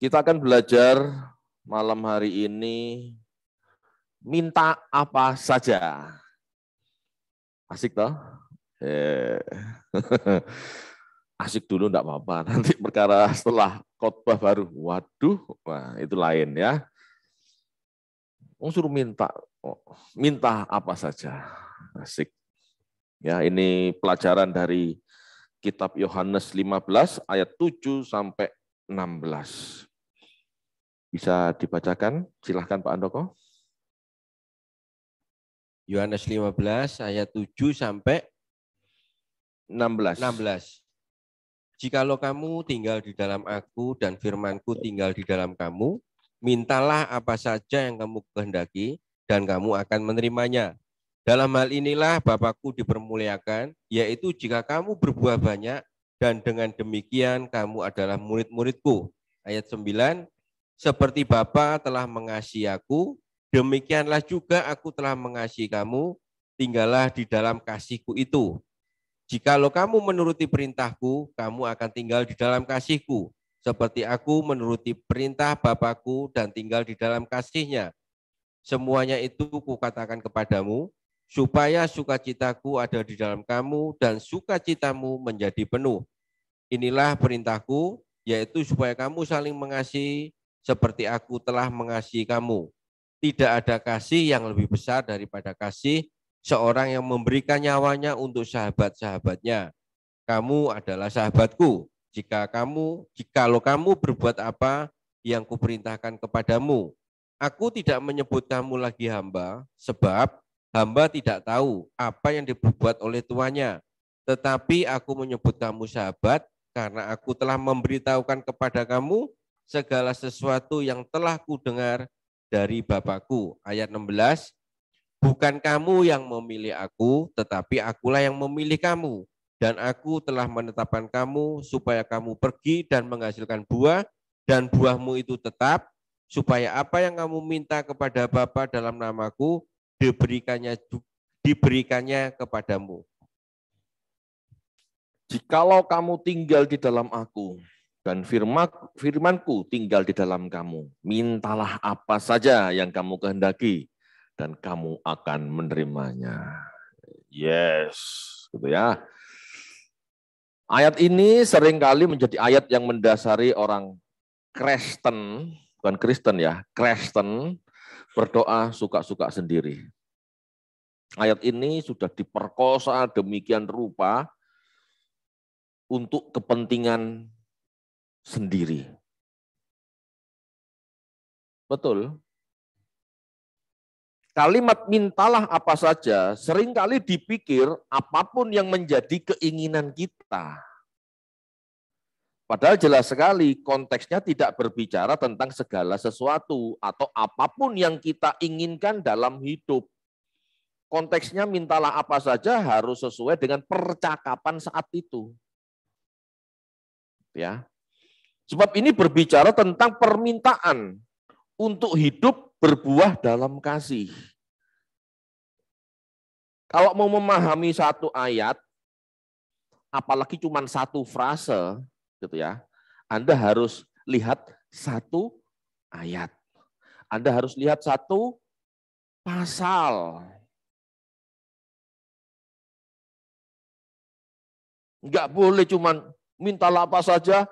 Kita akan belajar malam hari ini minta apa saja. Asik toh? Eh. Asik dulu enggak apa-apa. Nanti perkara setelah khotbah baru. Waduh, nah, itu lain ya. Oh, minta. Oh, minta apa saja. Asik. Ya, ini pelajaran dari kitab Yohanes 15 ayat 7 sampai 16. Bisa dibacakan? Silahkan Pak Andoko. Yohanes 15 ayat 7 sampai 16. 16. Jikalau kamu tinggal di dalam aku dan firmanku tinggal di dalam kamu, mintalah apa saja yang kamu kehendaki dan kamu akan menerimanya. Dalam hal inilah Bapakku dipermuliakan, yaitu jika kamu berbuah banyak dan dengan demikian kamu adalah murid-muridku. Ayat 9, seperti Bapa telah mengasihi aku, demikianlah juga aku telah mengasihi kamu, tinggallah di dalam kasihku itu. Jikalau kamu menuruti perintahku, kamu akan tinggal di dalam kasihku, seperti aku menuruti perintah Bapakku dan tinggal di dalam kasihnya. Semuanya itu kukatakan kepadamu, supaya sukacitaku ada di dalam kamu dan sukacitamu menjadi penuh. Inilah perintahku, yaitu supaya kamu saling mengasihi seperti aku telah mengasihi kamu. Tidak ada kasih yang lebih besar daripada kasih seorang yang memberikan nyawanya untuk sahabat-sahabatnya. Kamu adalah sahabatku. Jika kamu, jikalau kamu berbuat apa yang kuperintahkan kepadamu, aku tidak menyebut kamu lagi hamba, sebab hamba tidak tahu apa yang diperbuat oleh tuannya. Tetapi aku menyebut kamu sahabat, karena aku telah memberitahukan kepada kamu segala sesuatu yang telah kudengar dari Bapakku. Ayat 16, bukan kamu yang memilih aku, tetapi akulah yang memilih kamu. Dan aku telah menetapkan kamu supaya kamu pergi dan menghasilkan buah, dan buahmu itu tetap, supaya apa yang kamu minta kepada Bapa dalam namaku, diberikannya diberikannya kepadamu. Jikalau kamu tinggal di dalam aku, dan firman firmanku tinggal di dalam kamu. Mintalah apa saja yang kamu kehendaki dan kamu akan menerimanya. Yes, gitu ya. Ayat ini seringkali menjadi ayat yang mendasari orang Kristen, bukan Kristen ya, Kristen berdoa suka-suka sendiri. Ayat ini sudah diperkosa demikian rupa untuk kepentingan sendiri. Betul. Kalimat mintalah apa saja seringkali dipikir apapun yang menjadi keinginan kita. Padahal jelas sekali konteksnya tidak berbicara tentang segala sesuatu atau apapun yang kita inginkan dalam hidup. Konteksnya mintalah apa saja harus sesuai dengan percakapan saat itu. Ya. Sebab ini berbicara tentang permintaan untuk hidup berbuah dalam kasih. Kalau mau memahami satu ayat, apalagi cuma satu frase, gitu ya, Anda harus lihat satu ayat. Anda harus lihat satu pasal. Enggak boleh cuman minta apa saja,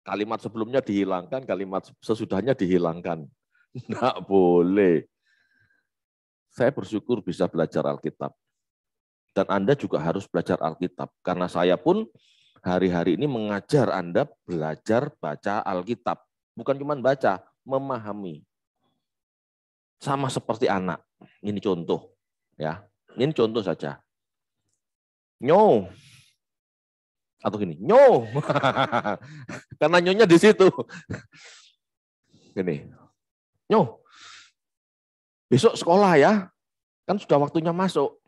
Kalimat sebelumnya dihilangkan, kalimat sesudahnya dihilangkan. Tidak boleh. Saya bersyukur bisa belajar Alkitab. Dan Anda juga harus belajar Alkitab. Karena saya pun hari-hari ini mengajar Anda belajar baca Alkitab. Bukan cuma baca, memahami. Sama seperti anak. Ini contoh. ya. Ini contoh saja. Nyo, atau gini, nyo. Karena nyonya di situ. Gini, nyo. Besok sekolah ya. Kan sudah waktunya masuk.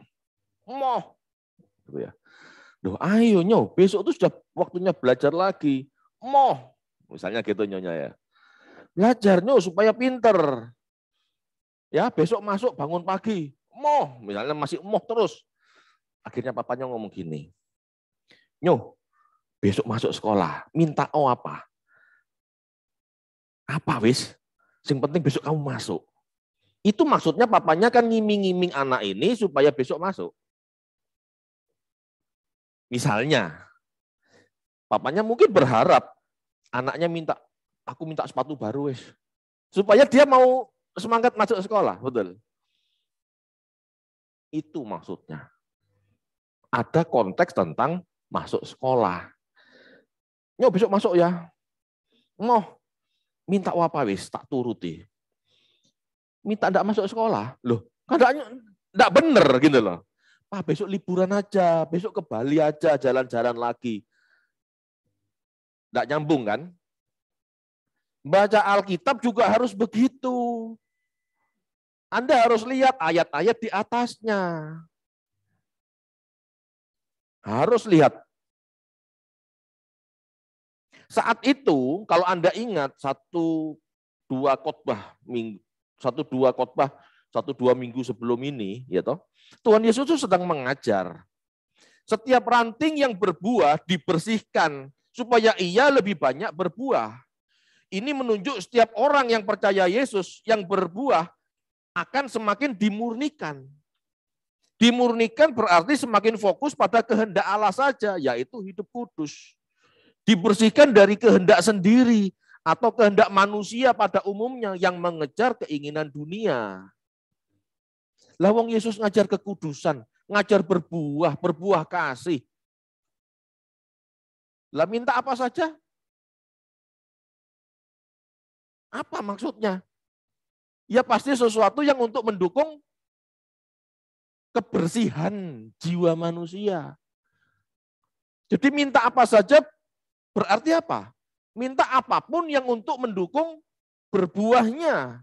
Moh. Gitu ya. Duh, ayo nyo, besok itu sudah waktunya belajar lagi. Moh. Misalnya gitu nyonya ya. Belajar nyo supaya pinter. Ya, besok masuk bangun pagi. Moh. Misalnya masih moh terus. Akhirnya papanya ngomong gini, Nyo, besok masuk sekolah, minta oh apa? Apa wis? Sing penting besok kamu masuk. Itu maksudnya papanya kan ngiming-ngiming anak ini supaya besok masuk. Misalnya, papanya mungkin berharap anaknya minta, aku minta sepatu baru wis. Supaya dia mau semangat masuk sekolah, betul. Itu maksudnya. Ada konteks tentang masuk sekolah. Nyok besok masuk ya. Ngoh, minta apa wis, tak turuti. Minta ndak masuk sekolah. Loh, kadangnya ndak bener gitu loh. Pak ah, besok liburan aja, besok ke Bali aja, jalan-jalan lagi. Ndak nyambung kan? Baca Alkitab juga harus begitu. Anda harus lihat ayat-ayat di atasnya. Harus lihat saat itu kalau Anda ingat satu dua khotbah satu dua khotbah satu dua minggu sebelum ini ya toh Tuhan Yesus itu sedang mengajar setiap ranting yang berbuah dibersihkan supaya ia lebih banyak berbuah ini menunjuk setiap orang yang percaya Yesus yang berbuah akan semakin dimurnikan dimurnikan berarti semakin fokus pada kehendak Allah saja yaitu hidup kudus dibersihkan dari kehendak sendiri atau kehendak manusia pada umumnya yang mengejar keinginan dunia. Lawang Yesus ngajar kekudusan, ngajar berbuah, berbuah kasih. Lah minta apa saja? Apa maksudnya? Ya pasti sesuatu yang untuk mendukung kebersihan jiwa manusia. Jadi minta apa saja Berarti apa? Minta apapun yang untuk mendukung berbuahnya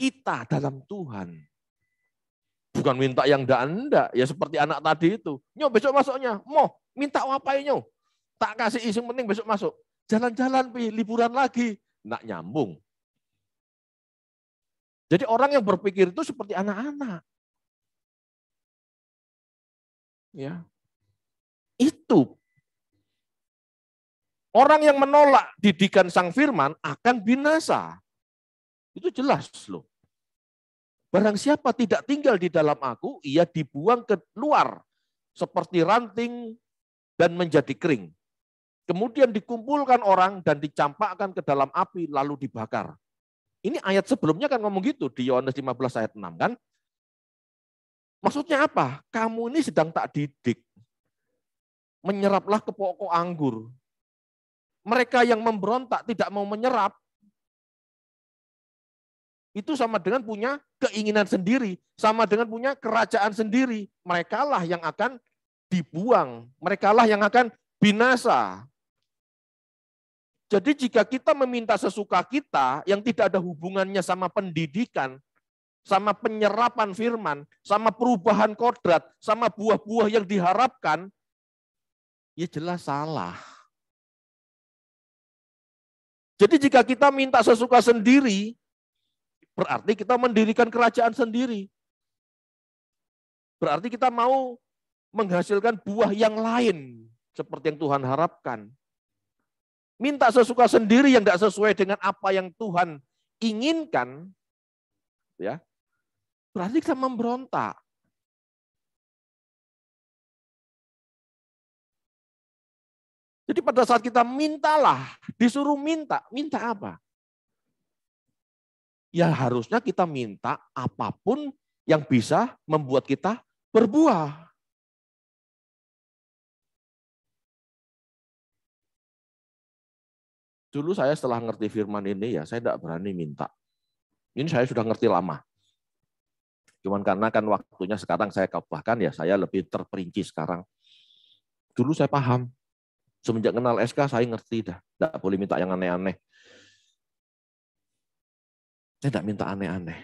kita dalam Tuhan. Bukan minta yang anda ya seperti anak tadi itu. Nyo besok masuknya, mau minta apa nyo? Tak kasih isu penting besok masuk. Jalan-jalan pi, liburan lagi, nak nyambung. Jadi orang yang berpikir itu seperti anak-anak. Ya. Itu Orang yang menolak didikan sang firman akan binasa. Itu jelas loh. Barang siapa tidak tinggal di dalam aku, ia dibuang ke luar, seperti ranting dan menjadi kering. Kemudian dikumpulkan orang dan dicampakkan ke dalam api lalu dibakar. Ini ayat sebelumnya kan ngomong gitu di Yohanes 15 ayat 6 kan. Maksudnya apa? Kamu ini sedang tak didik. Menyeraplah ke pokok anggur mereka yang memberontak tidak mau menyerap, itu sama dengan punya keinginan sendiri, sama dengan punya kerajaan sendiri. Merekalah yang akan dibuang, merekalah yang akan binasa. Jadi jika kita meminta sesuka kita yang tidak ada hubungannya sama pendidikan, sama penyerapan firman, sama perubahan kodrat, sama buah-buah yang diharapkan, ya jelas salah. Jadi jika kita minta sesuka sendiri, berarti kita mendirikan kerajaan sendiri. Berarti kita mau menghasilkan buah yang lain seperti yang Tuhan harapkan. Minta sesuka sendiri yang tidak sesuai dengan apa yang Tuhan inginkan, ya berarti kita memberontak. Jadi pada saat kita mintalah, disuruh minta, minta apa? Ya harusnya kita minta apapun yang bisa membuat kita berbuah. Dulu saya setelah ngerti firman ini ya, saya tidak berani minta. Ini saya sudah ngerti lama. Cuman karena kan waktunya sekarang saya bahkan ya saya lebih terperinci sekarang. Dulu saya paham, Semenjak kenal SK saya ngerti dah. Tidak boleh minta yang aneh-aneh. Saya eh, tidak minta aneh-aneh.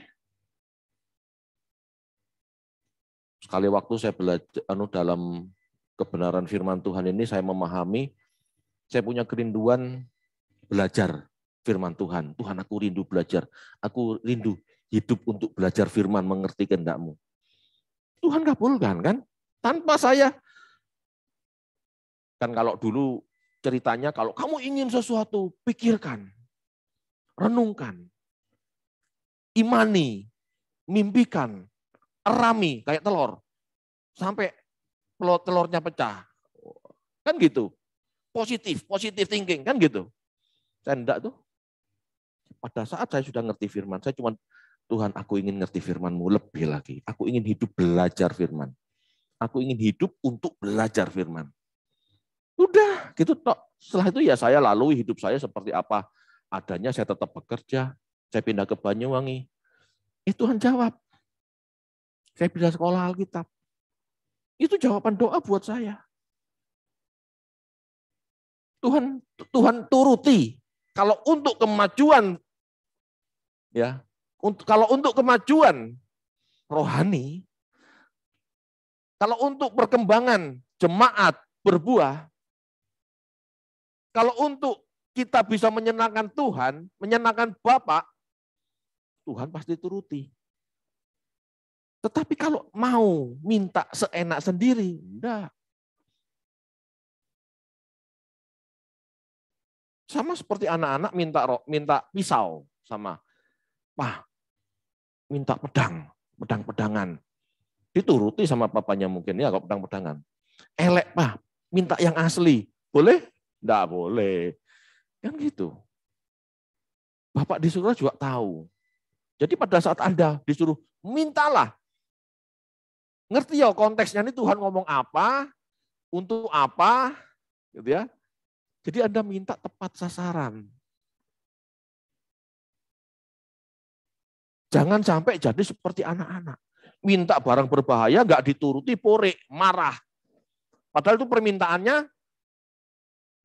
Sekali waktu saya belajar anu dalam kebenaran firman Tuhan ini saya memahami saya punya kerinduan belajar firman Tuhan. Tuhan aku rindu belajar. Aku rindu hidup untuk belajar firman, mengerti kehendakmu. Tuhan kabulkan kan? Tanpa saya Kan kalau dulu ceritanya kalau kamu ingin sesuatu, pikirkan, renungkan, imani, mimpikan, erami kayak telur. Sampai telurnya pecah. Kan gitu. Positif, positif thinking, kan gitu. Saya enggak tuh. Pada saat saya sudah ngerti firman, saya cuma Tuhan aku ingin ngerti firmanmu lebih lagi. Aku ingin hidup belajar firman. Aku ingin hidup untuk belajar firman. Udah, gitu tok. Setelah itu ya saya lalui hidup saya seperti apa adanya, saya tetap bekerja, saya pindah ke Banyuwangi. Eh Tuhan jawab. Saya pindah sekolah Alkitab. Itu jawaban doa buat saya. Tuhan Tuhan turuti. Kalau untuk kemajuan ya, untuk kalau untuk kemajuan rohani, kalau untuk perkembangan jemaat berbuah, kalau untuk kita bisa menyenangkan Tuhan, menyenangkan Bapak, Tuhan pasti turuti. Tetapi kalau mau minta seenak sendiri, enggak. Sama seperti anak-anak minta minta pisau sama. Pak, minta pedang, pedang-pedangan. Dituruti sama papanya mungkin ya kalau pedang-pedangan. Elek, Pak, minta yang asli. Boleh? Tidak boleh. Kan gitu. Bapak di surga juga tahu. Jadi pada saat Anda disuruh, mintalah. Ngerti ya konteksnya ini Tuhan ngomong apa, untuk apa, gitu ya. Jadi Anda minta tepat sasaran. Jangan sampai jadi seperti anak-anak. Minta barang berbahaya, nggak dituruti, pori marah. Padahal itu permintaannya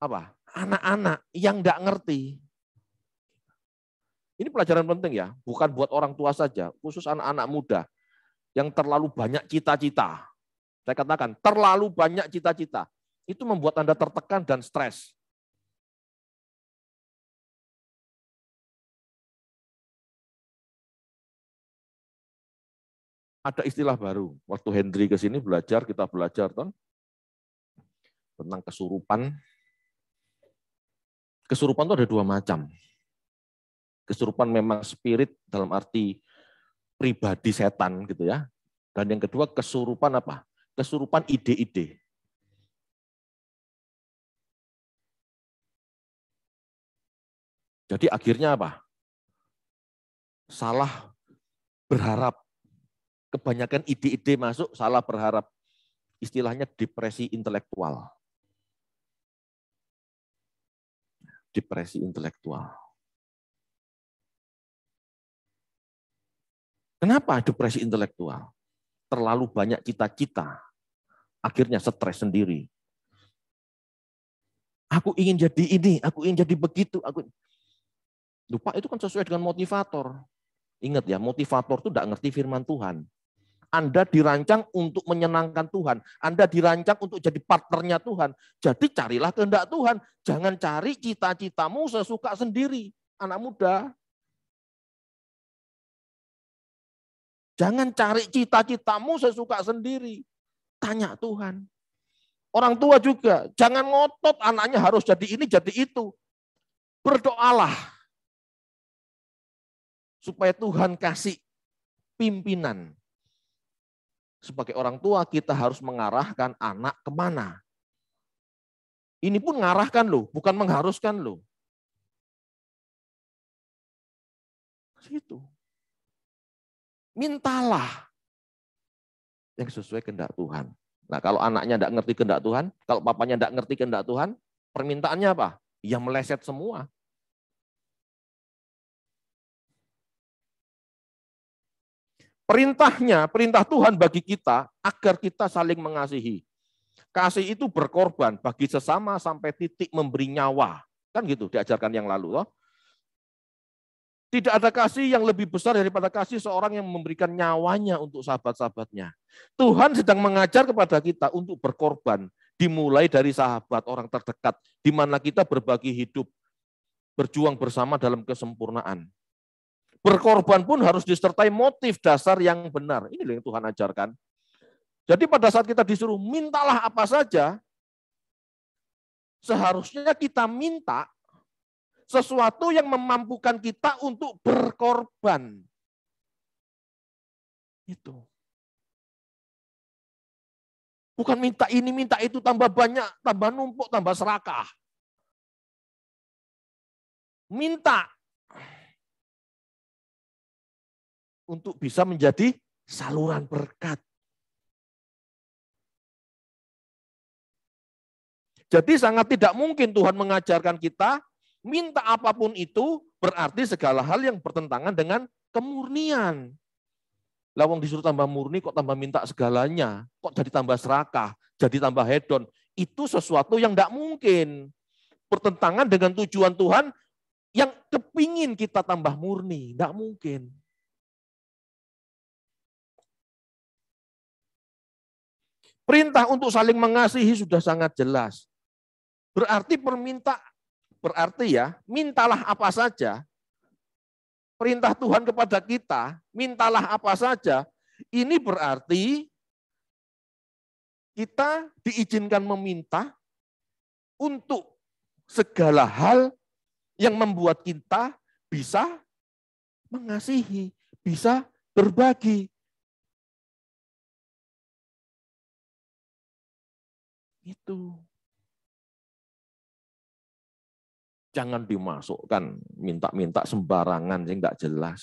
apa anak-anak yang tidak ngerti. Ini pelajaran penting ya, bukan buat orang tua saja, khusus anak-anak muda yang terlalu banyak cita-cita. Saya katakan, terlalu banyak cita-cita. Itu membuat Anda tertekan dan stres. ada istilah baru. Waktu Hendri ke sini belajar, kita belajar ton, tentang kesurupan kesurupan itu ada dua macam. Kesurupan memang spirit dalam arti pribadi setan gitu ya. Dan yang kedua kesurupan apa? Kesurupan ide-ide. Jadi akhirnya apa? Salah berharap. Kebanyakan ide-ide masuk, salah berharap. Istilahnya depresi intelektual. depresi intelektual. Kenapa depresi intelektual? Terlalu banyak cita-cita, akhirnya stres sendiri. Aku ingin jadi ini, aku ingin jadi begitu. Aku... Lupa itu kan sesuai dengan motivator. Ingat ya, motivator itu tidak ngerti firman Tuhan. Anda dirancang untuk menyenangkan Tuhan. Anda dirancang untuk jadi partnernya Tuhan. Jadi carilah kehendak Tuhan. Jangan cari cita-citamu sesuka sendiri, anak muda. Jangan cari cita-citamu sesuka sendiri. Tanya Tuhan. Orang tua juga, jangan ngotot anaknya harus jadi ini, jadi itu. Berdoalah supaya Tuhan kasih pimpinan sebagai orang tua kita harus mengarahkan anak kemana. Ini pun mengarahkan loh, bukan mengharuskan loh. Situ. Mintalah yang sesuai kehendak Tuhan. Nah kalau anaknya tidak ngerti kehendak Tuhan, kalau papanya tidak ngerti kehendak Tuhan, permintaannya apa? Yang meleset semua. Perintahnya, perintah Tuhan bagi kita agar kita saling mengasihi. Kasih itu berkorban bagi sesama sampai titik memberi nyawa. Kan gitu diajarkan yang lalu. Loh. Tidak ada kasih yang lebih besar daripada kasih seorang yang memberikan nyawanya untuk sahabat-sahabatnya. Tuhan sedang mengajar kepada kita untuk berkorban. Dimulai dari sahabat orang terdekat. Di mana kita berbagi hidup. Berjuang bersama dalam kesempurnaan. Berkorban pun harus disertai motif dasar yang benar. Ini yang Tuhan ajarkan. Jadi pada saat kita disuruh mintalah apa saja, seharusnya kita minta sesuatu yang memampukan kita untuk berkorban. Itu. Bukan minta ini, minta itu, tambah banyak, tambah numpuk, tambah serakah. Minta untuk bisa menjadi saluran berkat. Jadi sangat tidak mungkin Tuhan mengajarkan kita minta apapun itu berarti segala hal yang bertentangan dengan kemurnian. Lawang disuruh tambah murni kok tambah minta segalanya, kok jadi tambah serakah, jadi tambah hedon. Itu sesuatu yang tidak mungkin. Bertentangan dengan tujuan Tuhan yang kepingin kita tambah murni. Tidak mungkin. Perintah untuk saling mengasihi sudah sangat jelas. Berarti perminta berarti ya, mintalah apa saja. Perintah Tuhan kepada kita, mintalah apa saja. Ini berarti kita diizinkan meminta untuk segala hal yang membuat kita bisa mengasihi, bisa berbagi. Itu. Jangan dimasukkan minta-minta sembarangan yang tidak jelas.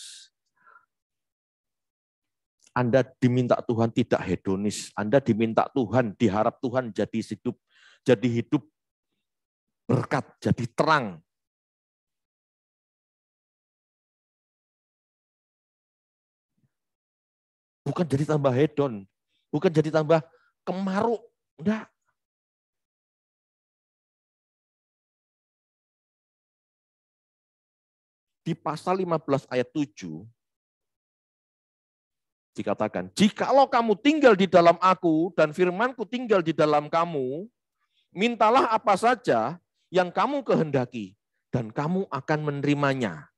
Anda diminta Tuhan tidak hedonis. Anda diminta Tuhan, diharap Tuhan jadi hidup, jadi hidup berkat, jadi terang. Bukan jadi tambah hedon, bukan jadi tambah kemaruk. Enggak. di pasal 15 ayat 7 dikatakan, "Jikalau kamu tinggal di dalam aku dan firmanku tinggal di dalam kamu, mintalah apa saja yang kamu kehendaki dan kamu akan menerimanya."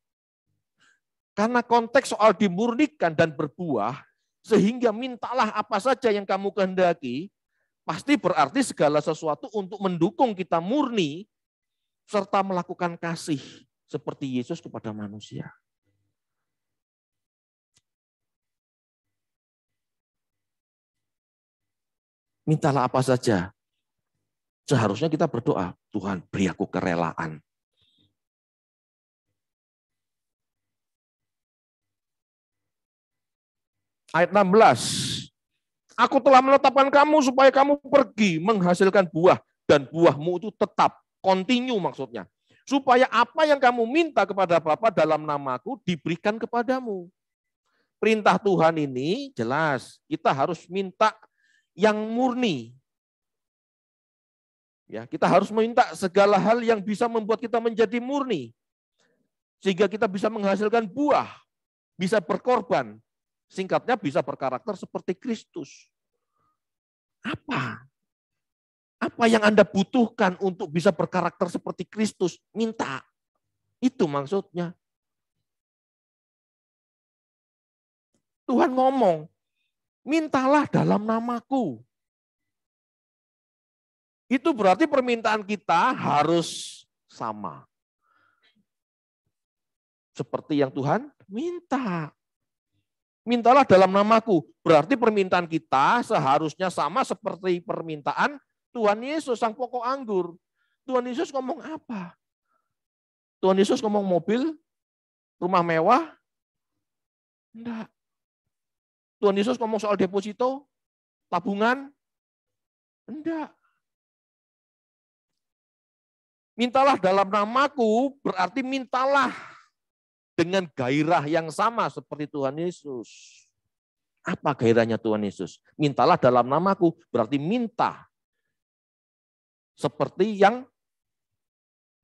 Karena konteks soal dimurnikan dan berbuah, sehingga mintalah apa saja yang kamu kehendaki, pasti berarti segala sesuatu untuk mendukung kita murni serta melakukan kasih seperti Yesus kepada manusia. Mintalah apa saja. Seharusnya kita berdoa, Tuhan beri aku kerelaan. Ayat 16. Aku telah menetapkan kamu supaya kamu pergi menghasilkan buah dan buahmu itu tetap, kontinu maksudnya supaya apa yang kamu minta kepada Bapa dalam namaku diberikan kepadamu. Perintah Tuhan ini jelas, kita harus minta yang murni. Ya, kita harus meminta segala hal yang bisa membuat kita menjadi murni. Sehingga kita bisa menghasilkan buah, bisa berkorban, singkatnya bisa berkarakter seperti Kristus. Apa apa yang Anda butuhkan untuk bisa berkarakter seperti Kristus, minta. Itu maksudnya. Tuhan ngomong, mintalah dalam namaku. Itu berarti permintaan kita harus sama. Seperti yang Tuhan minta. Mintalah dalam namaku. Berarti permintaan kita seharusnya sama seperti permintaan Tuhan Yesus, sang pokok anggur. Tuhan Yesus ngomong apa? Tuhan Yesus ngomong mobil, rumah mewah? Enggak. Tuhan Yesus ngomong soal deposito, tabungan? Enggak. Mintalah dalam namaku berarti mintalah dengan gairah yang sama seperti Tuhan Yesus. Apa gairahnya Tuhan Yesus? Mintalah dalam namaku berarti minta seperti yang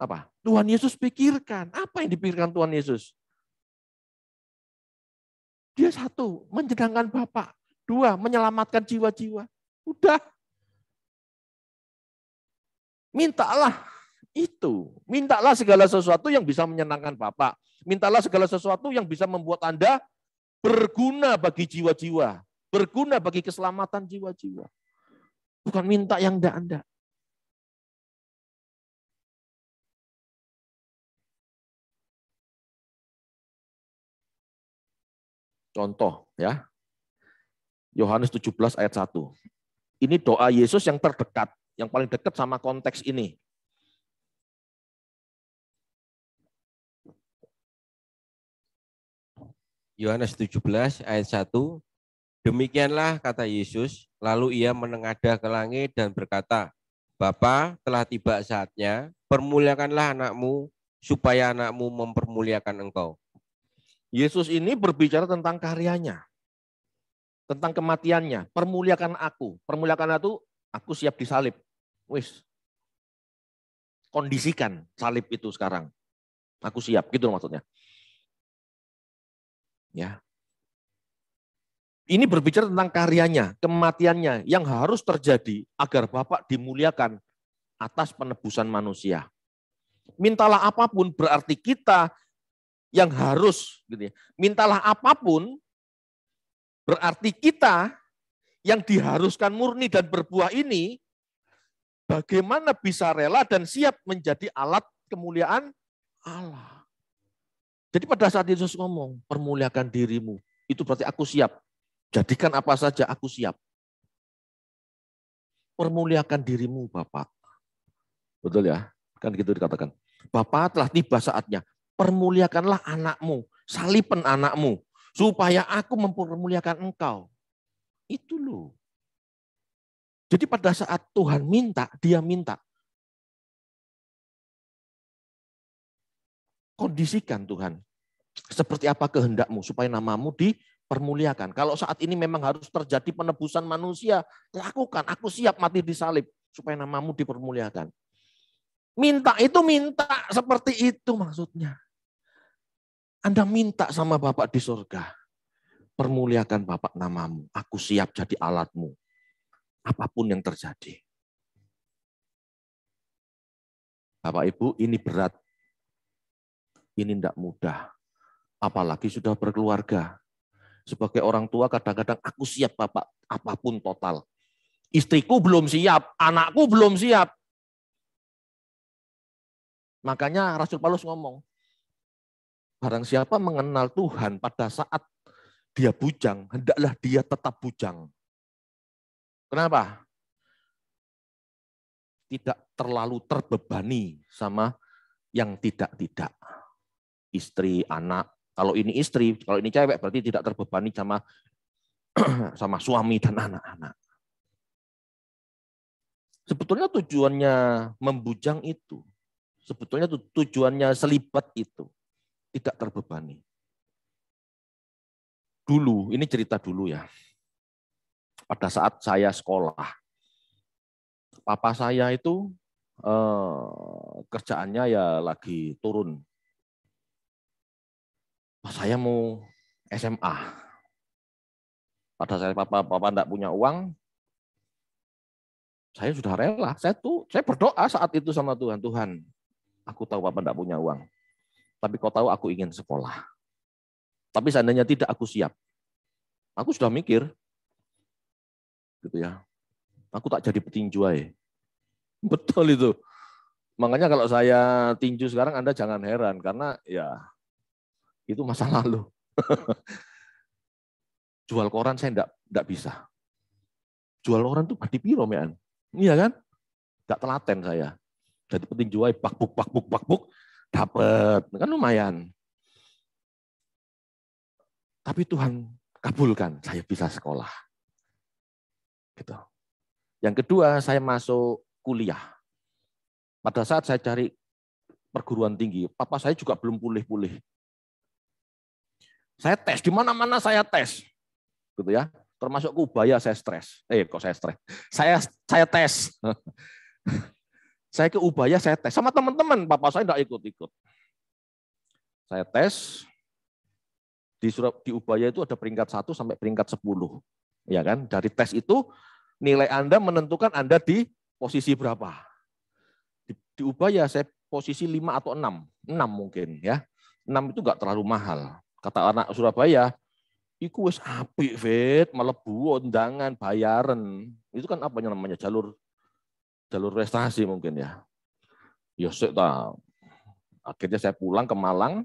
apa? Tuhan Yesus pikirkan. Apa yang dipikirkan Tuhan Yesus? Dia satu, menjenangkan Bapak. Dua, menyelamatkan jiwa-jiwa. Udah. Mintalah itu. Mintalah segala sesuatu yang bisa menyenangkan Bapak. Mintalah segala sesuatu yang bisa membuat Anda berguna bagi jiwa-jiwa. Berguna bagi keselamatan jiwa-jiwa. Bukan minta yang enggak-enggak. Contoh ya. Yohanes 17 ayat 1. Ini doa Yesus yang terdekat, yang paling dekat sama konteks ini. Yohanes 17 ayat 1. Demikianlah kata Yesus, lalu ia menengadah ke langit dan berkata, Bapa, telah tiba saatnya, permuliakanlah anakmu, supaya anakmu mempermuliakan engkau. Yesus ini berbicara tentang karyanya, tentang kematiannya. Permuliakan aku, permuliakan aku, aku siap disalib. Wis, kondisikan salib itu sekarang. Aku siap, gitu maksudnya. Ya. Ini berbicara tentang karyanya, kematiannya yang harus terjadi agar Bapak dimuliakan atas penebusan manusia. Mintalah apapun berarti kita yang harus gitu ya. Mintalah apapun berarti kita yang diharuskan murni dan berbuah ini bagaimana bisa rela dan siap menjadi alat kemuliaan Allah. Jadi pada saat Yesus ngomong, permuliakan dirimu. Itu berarti aku siap. Jadikan apa saja aku siap. Permuliakan dirimu Bapak. Betul ya? Kan gitu dikatakan. Bapak telah tiba saatnya permuliakanlah anakmu, salipen anakmu, supaya aku mempermuliakan engkau. Itu loh. Jadi pada saat Tuhan minta, dia minta. Kondisikan Tuhan, seperti apa kehendakmu supaya namamu dipermuliakan. Kalau saat ini memang harus terjadi penebusan manusia, lakukan. Aku siap mati di salib supaya namamu dipermuliakan. Minta itu minta seperti itu maksudnya. Anda minta sama Bapak di surga. Permuliakan Bapak namamu. Aku siap jadi alatmu. Apapun yang terjadi. Bapak Ibu, ini berat. Ini tidak mudah. Apalagi sudah berkeluarga. Sebagai orang tua kadang-kadang aku siap Bapak apapun total. Istriku belum siap, anakku belum siap. Makanya Rasul Paulus ngomong, Barang siapa mengenal Tuhan pada saat dia bujang, hendaklah dia tetap bujang. Kenapa? Tidak terlalu terbebani sama yang tidak-tidak. Istri, anak. Kalau ini istri, kalau ini cewek berarti tidak terbebani sama sama suami dan anak-anak. Sebetulnya tujuannya membujang itu. Sebetulnya tujuannya selibat itu tidak terbebani. Dulu, ini cerita dulu ya. Pada saat saya sekolah, papa saya itu eh, kerjaannya ya lagi turun. Saya mau SMA. Pada saat papa papa tidak punya uang, saya sudah rela. Saya tuh saya berdoa saat itu sama Tuhan. Tuhan, aku tahu papa tidak punya uang tapi kau tahu aku ingin sekolah. Tapi seandainya tidak aku siap. Aku sudah mikir. Gitu ya. Aku tak jadi petinju aja. Betul itu. Makanya kalau saya tinju sekarang Anda jangan heran karena ya itu masa lalu. Jual koran saya enggak, enggak bisa. Jual koran tuh di piro, Iya kan? Enggak telaten saya. Jadi petinju aja, buk, bak buk dapat, kan lumayan. Tapi Tuhan kabulkan, saya bisa sekolah. Gitu. Yang kedua, saya masuk kuliah. Pada saat saya cari perguruan tinggi, papa saya juga belum pulih-pulih. Saya tes di mana-mana saya tes. Gitu ya. Termasuk Kubaya saya stres. Eh, kok saya stres? Saya saya tes. Saya ke Ubaya, saya tes. Sama teman-teman, bapak saya tidak ikut-ikut. Saya tes, di Surab di Ubaya itu ada peringkat 1 sampai peringkat 10. Ya kan? Dari tes itu nilai Anda menentukan Anda di posisi berapa. Di, di Ubaya saya posisi 5 atau 6. 6 mungkin ya. 6 itu enggak terlalu mahal. Kata anak Surabaya, iku wis apik, Fit, melebu undangan, bayaran. Itu kan apa namanya jalur jalur prestasi mungkin ya. Yosek ya, tahu. Akhirnya saya pulang ke Malang.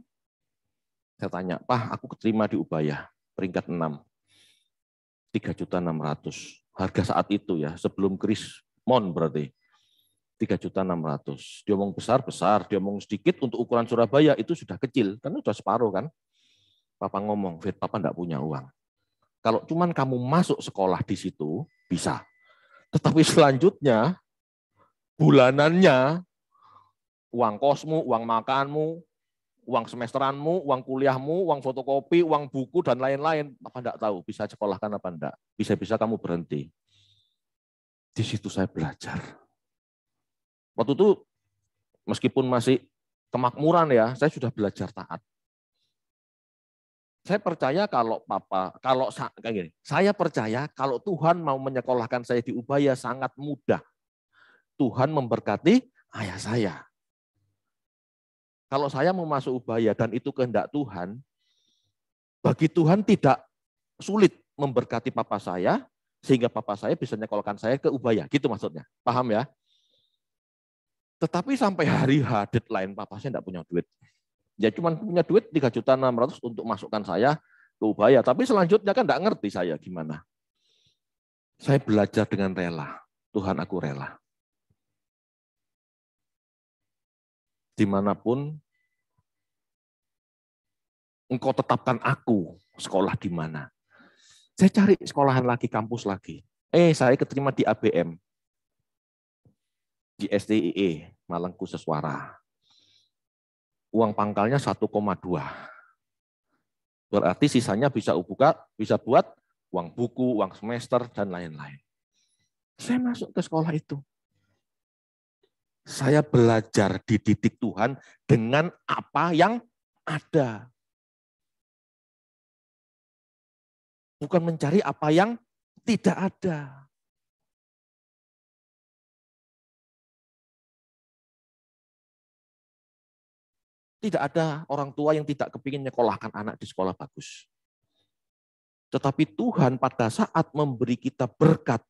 Saya tanya, Pak, aku keterima di Ubaya, peringkat 6. 3 juta 600. Harga saat itu ya, sebelum kris mon berarti. 3 juta 600. Diomong besar-besar, diomong sedikit untuk ukuran Surabaya itu sudah kecil. Karena sudah separuh kan. Papa ngomong, Fit, Papa enggak punya uang. Kalau cuman kamu masuk sekolah di situ, bisa. Tetapi selanjutnya, bulanannya, uang kosmu, uang makanmu, uang semesteranmu, uang kuliahmu, uang fotokopi, uang buku, dan lain-lain. Apa enggak tahu? Bisa sekolahkan apa enggak? Bisa-bisa kamu berhenti. Di situ saya belajar. Waktu itu meskipun masih kemakmuran ya, saya sudah belajar taat. Saya percaya kalau papa, kalau kayak gini, saya percaya kalau Tuhan mau menyekolahkan saya di Ubaya sangat mudah. Tuhan memberkati ayah saya. Kalau saya mau masuk ubaya dan itu kehendak Tuhan, bagi Tuhan tidak sulit memberkati papa saya, sehingga papa saya bisa nyekolkan saya ke ubaya. Gitu maksudnya. Paham ya? Tetapi sampai hari H lain papa saya tidak punya duit. Ya cuma punya duit juta 600 untuk masukkan saya ke ubaya. Tapi selanjutnya kan tidak ngerti saya gimana. Saya belajar dengan rela. Tuhan aku rela. dimanapun engkau tetapkan aku sekolah di mana. Saya cari sekolahan lagi, kampus lagi. Eh, saya keterima di ABM. Di STIE, Malangku Seswara. Uang pangkalnya 1,2. Berarti sisanya bisa buka, bisa buat uang buku, uang semester, dan lain-lain. Saya masuk ke sekolah itu. Saya belajar di titik Tuhan dengan apa yang ada. Bukan mencari apa yang tidak ada. Tidak ada orang tua yang tidak kepingin nyekolahkan anak di sekolah bagus. Tetapi Tuhan pada saat memberi kita berkat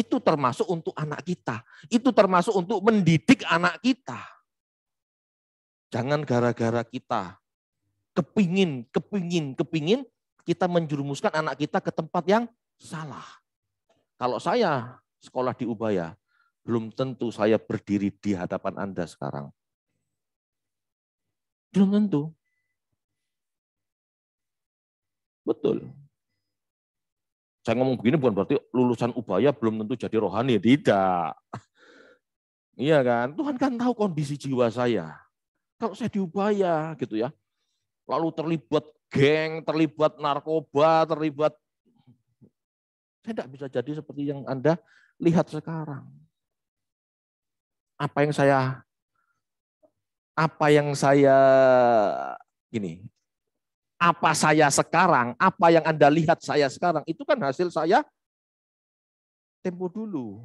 itu termasuk untuk anak kita. Itu termasuk untuk mendidik anak kita. Jangan gara-gara kita kepingin, kepingin, kepingin, kita menjurumuskan anak kita ke tempat yang salah. Kalau saya sekolah di Ubaya, belum tentu saya berdiri di hadapan Anda sekarang. Belum tentu. Betul. Saya ngomong begini bukan berarti lulusan Ubaya belum tentu jadi rohani, tidak. Iya kan? Tuhan kan tahu kondisi jiwa saya. Kalau saya diupaya gitu ya. Lalu terlibat geng, terlibat narkoba, terlibat saya tidak bisa jadi seperti yang Anda lihat sekarang. Apa yang saya apa yang saya gini, apa saya sekarang, apa yang Anda lihat saya sekarang, itu kan hasil saya tempo dulu.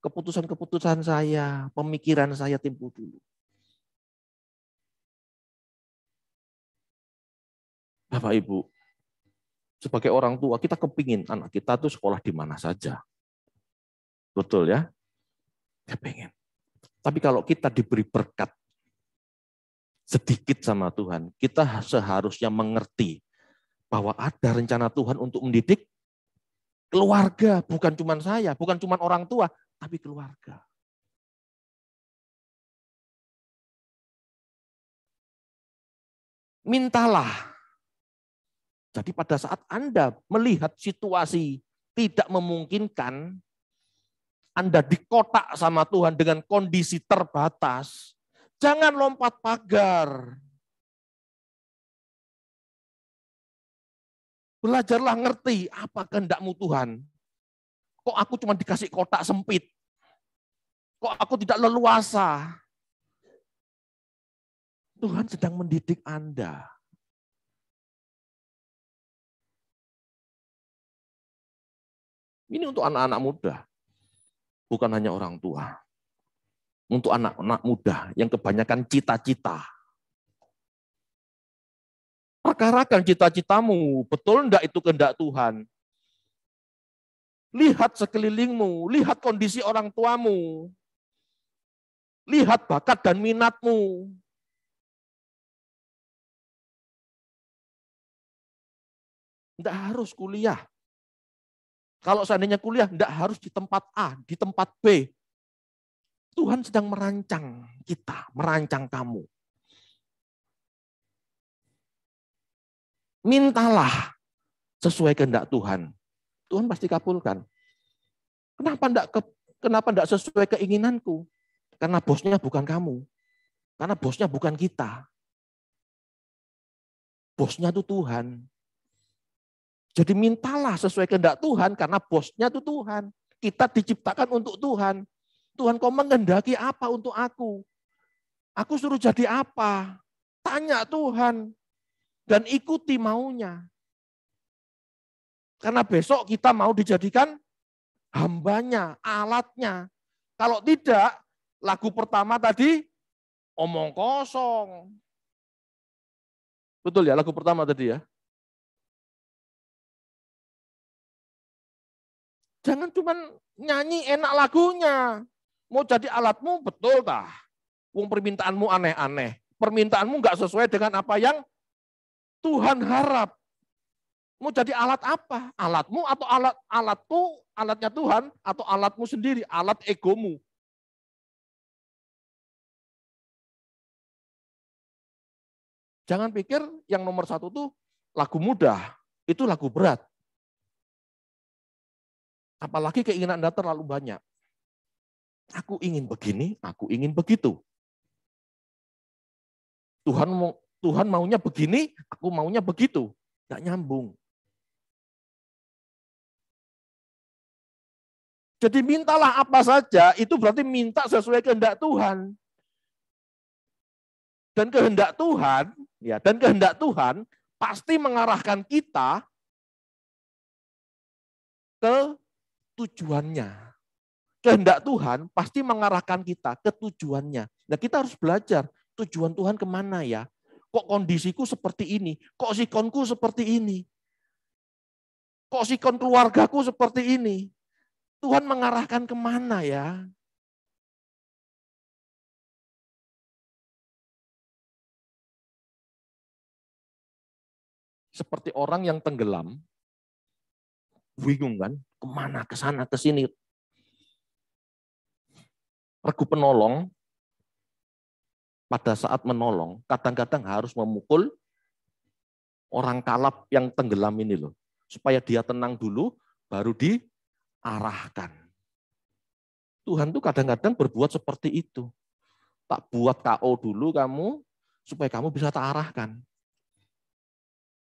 Keputusan-keputusan saya, pemikiran saya tempo dulu. Bapak Ibu, sebagai orang tua kita kepingin anak kita tuh sekolah di mana saja. Betul ya? Kepingin. Tapi kalau kita diberi berkat sedikit sama Tuhan. Kita seharusnya mengerti bahwa ada rencana Tuhan untuk mendidik keluarga, bukan cuma saya, bukan cuma orang tua, tapi keluarga. Mintalah. Jadi pada saat Anda melihat situasi tidak memungkinkan, Anda dikotak sama Tuhan dengan kondisi terbatas, Jangan lompat pagar. Belajarlah ngerti apa kehendakmu Tuhan. Kok aku cuma dikasih kotak sempit? Kok aku tidak leluasa? Tuhan sedang mendidik Anda. Ini untuk anak-anak muda, bukan hanya orang tua untuk anak-anak muda yang kebanyakan cita-cita. Perkarakan cita-citamu, betul enggak itu kehendak Tuhan? Lihat sekelilingmu, lihat kondisi orang tuamu, lihat bakat dan minatmu. Tidak harus kuliah. Kalau seandainya kuliah, tidak harus di tempat A, di tempat B, Tuhan sedang merancang kita, merancang kamu. Mintalah sesuai kehendak Tuhan. Tuhan pasti kabulkan. Kenapa enggak ke, kenapa enggak sesuai keinginanku? Karena bosnya bukan kamu. Karena bosnya bukan kita. Bosnya itu Tuhan. Jadi mintalah sesuai kehendak Tuhan karena bosnya itu Tuhan. Kita diciptakan untuk Tuhan. Tuhan kau mengendaki apa untuk aku? Aku suruh jadi apa? Tanya Tuhan dan ikuti maunya. Karena besok kita mau dijadikan hambanya, alatnya. Kalau tidak, lagu pertama tadi omong kosong. Betul ya lagu pertama tadi ya? Jangan cuman nyanyi enak lagunya. Mau jadi alatmu betul tah? Wong permintaanmu aneh-aneh. Permintaanmu nggak sesuai dengan apa yang Tuhan harap. Mau jadi alat apa? Alatmu atau alat alat tuh alatnya Tuhan atau alatmu sendiri, alat egomu. Jangan pikir yang nomor satu tuh lagu mudah, itu lagu berat. Apalagi keinginan Anda terlalu banyak. Aku ingin begini, aku ingin begitu. Tuhan mau Tuhan maunya begini, aku maunya begitu. Tidak nyambung. Jadi mintalah apa saja, itu berarti minta sesuai kehendak Tuhan. Dan kehendak Tuhan, ya, dan kehendak Tuhan pasti mengarahkan kita ke tujuannya kehendak Tuhan pasti mengarahkan kita ke tujuannya. Nah kita harus belajar tujuan Tuhan kemana ya? Kok kondisiku seperti ini? Kok sikonku seperti ini? Kok sikon keluargaku seperti ini? Tuhan mengarahkan kemana ya? Seperti orang yang tenggelam, bingung kan? Kemana, Kesana? Kesini? regu penolong pada saat menolong kadang-kadang harus memukul orang kalap yang tenggelam ini loh supaya dia tenang dulu baru diarahkan. Tuhan tuh kadang-kadang berbuat seperti itu. Tak buat KO dulu kamu supaya kamu bisa tak arahkan.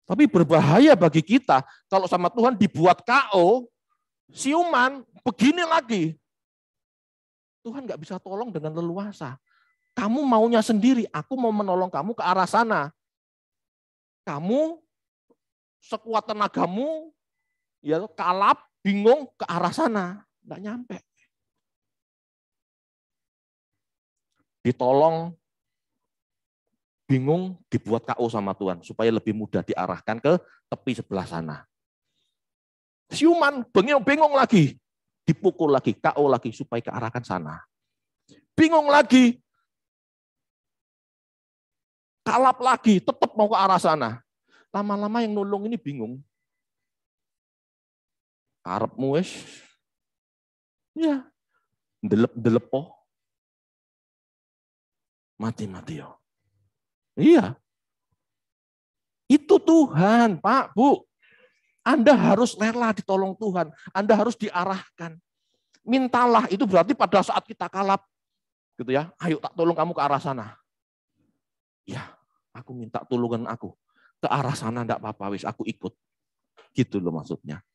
Tapi berbahaya bagi kita kalau sama Tuhan dibuat KO, siuman, begini lagi. Tuhan nggak bisa tolong dengan leluasa. Kamu maunya sendiri, aku mau menolong kamu ke arah sana. Kamu sekuat tenagamu, ya kalap, bingung ke arah sana, nggak nyampe. Ditolong, bingung, dibuat KO sama Tuhan supaya lebih mudah diarahkan ke tepi sebelah sana. Siuman, bingung, bingung lagi dipukul lagi, KO lagi supaya kearahkan sana. Bingung lagi, kalap lagi, tetap mau ke arah sana. Lama-lama yang nolong ini bingung. arab muis. Ya, delep-delep Mati-mati Iya. Itu Tuhan, Pak, Bu. Anda harus rela ditolong Tuhan. Anda harus diarahkan. Mintalah itu berarti pada saat kita kalap, gitu ya. Ayo tak tolong kamu ke arah sana. Ya, aku minta tolongan aku ke arah sana enggak apa-apa wis aku ikut. Gitu loh maksudnya.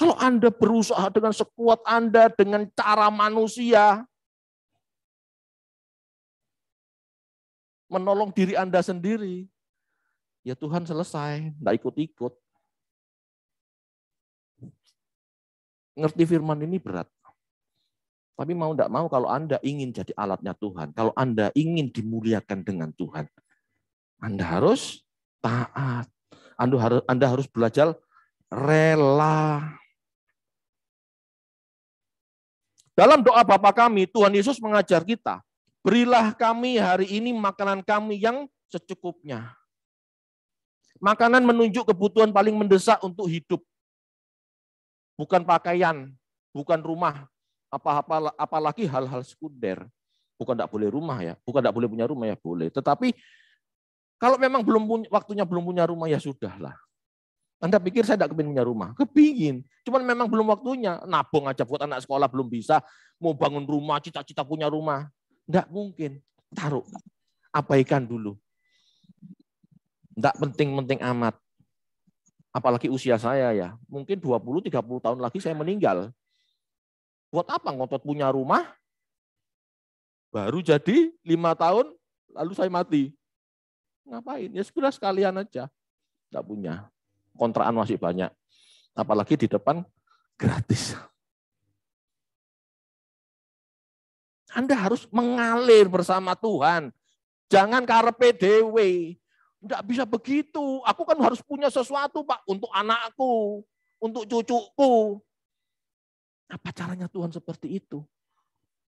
Kalau Anda berusaha dengan sekuat Anda, dengan cara manusia, menolong diri Anda sendiri, ya Tuhan selesai, tidak ikut-ikut. Ngerti firman ini berat. Tapi mau tidak mau kalau Anda ingin jadi alatnya Tuhan, kalau Anda ingin dimuliakan dengan Tuhan, Anda harus taat. Anda harus, Anda harus belajar rela. Dalam doa Bapa kami, Tuhan Yesus mengajar kita Berilah kami hari ini makanan kami yang secukupnya. Makanan menunjuk kebutuhan paling mendesak untuk hidup. Bukan pakaian, bukan rumah, apa-apa apalagi hal-hal sekunder. Bukan tidak boleh rumah ya, bukan tidak boleh punya rumah ya boleh. Tetapi kalau memang belum punya, waktunya belum punya rumah ya sudahlah. Anda pikir saya tidak kepingin punya rumah? Kepingin. Cuman memang belum waktunya. Nabung aja buat anak sekolah belum bisa. Mau bangun rumah, cita-cita punya rumah. Tidak mungkin. Taruh. Abaikan dulu. Tidak penting-penting amat. Apalagi usia saya ya. Mungkin 20-30 tahun lagi saya meninggal. Buat apa ngotot punya rumah? Baru jadi lima tahun, lalu saya mati. Ngapain? Ya sudah sekalian aja. Tidak punya. Kontraan masih banyak. Apalagi di depan gratis. Anda harus mengalir bersama Tuhan. Jangan karepe dewe. Tidak bisa begitu. Aku kan harus punya sesuatu, Pak, untuk anakku, untuk cucuku. Apa caranya Tuhan seperti itu?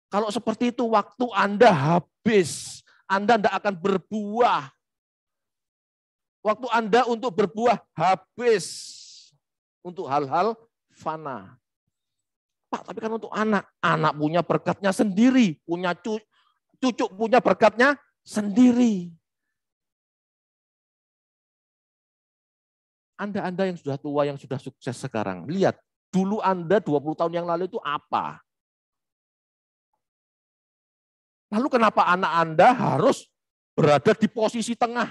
Kalau seperti itu, waktu Anda habis. Anda tidak akan berbuah. Waktu Anda untuk berbuah habis. Untuk hal-hal fana bapak, tapi kan untuk anak. Anak punya berkatnya sendiri, punya cucu, cucu punya berkatnya sendiri. Anda-anda yang sudah tua, yang sudah sukses sekarang, lihat dulu Anda 20 tahun yang lalu itu apa? Lalu kenapa anak Anda harus berada di posisi tengah?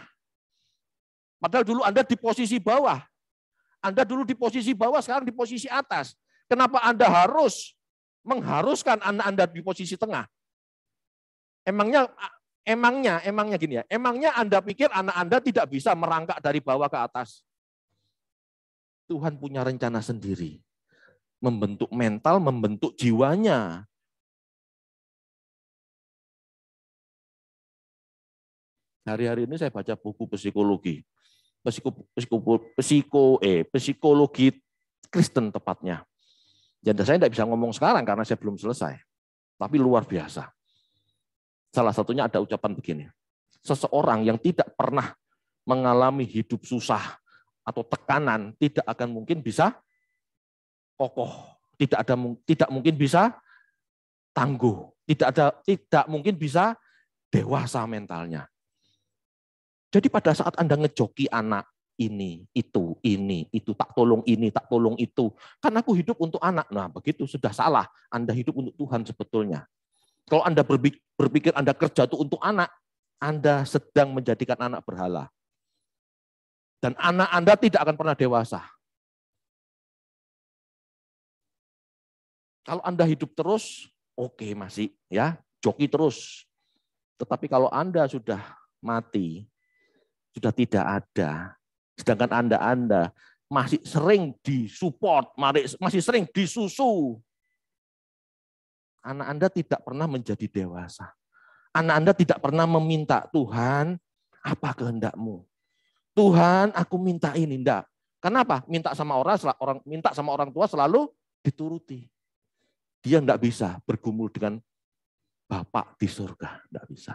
Padahal dulu Anda di posisi bawah. Anda dulu di posisi bawah, sekarang di posisi atas. Kenapa Anda harus mengharuskan anak Anda di posisi tengah? Emangnya emangnya emangnya gini ya. Emangnya Anda pikir anak Anda tidak bisa merangkak dari bawah ke atas? Tuhan punya rencana sendiri. Membentuk mental, membentuk jiwanya. Hari-hari ini saya baca buku psikologi. Psiko, psiko, psiko, eh, psikologi Kristen tepatnya. Jadi saya tidak bisa ngomong sekarang karena saya belum selesai. Tapi luar biasa. Salah satunya ada ucapan begini. Seseorang yang tidak pernah mengalami hidup susah atau tekanan tidak akan mungkin bisa kokoh, tidak ada tidak mungkin bisa tangguh, tidak ada tidak mungkin bisa dewasa mentalnya. Jadi pada saat Anda ngejoki anak, ini, itu, ini, itu, tak tolong ini, tak tolong itu. Kan aku hidup untuk anak. Nah, begitu sudah salah. Anda hidup untuk Tuhan sebetulnya. Kalau Anda berpikir Anda kerja itu untuk anak, Anda sedang menjadikan anak berhala. Dan anak Anda tidak akan pernah dewasa. Kalau Anda hidup terus, oke okay, masih ya, joki terus. Tetapi kalau Anda sudah mati, sudah tidak ada, Sedangkan Anda-Anda masih sering disupport, masih sering disusu. Anak Anda tidak pernah menjadi dewasa. Anak Anda tidak pernah meminta, Tuhan, apa kehendakmu? Tuhan, aku minta ini. Enggak. Kenapa? Minta sama orang, orang minta sama orang tua selalu dituruti. Dia enggak bisa bergumul dengan Bapak di surga. Enggak bisa.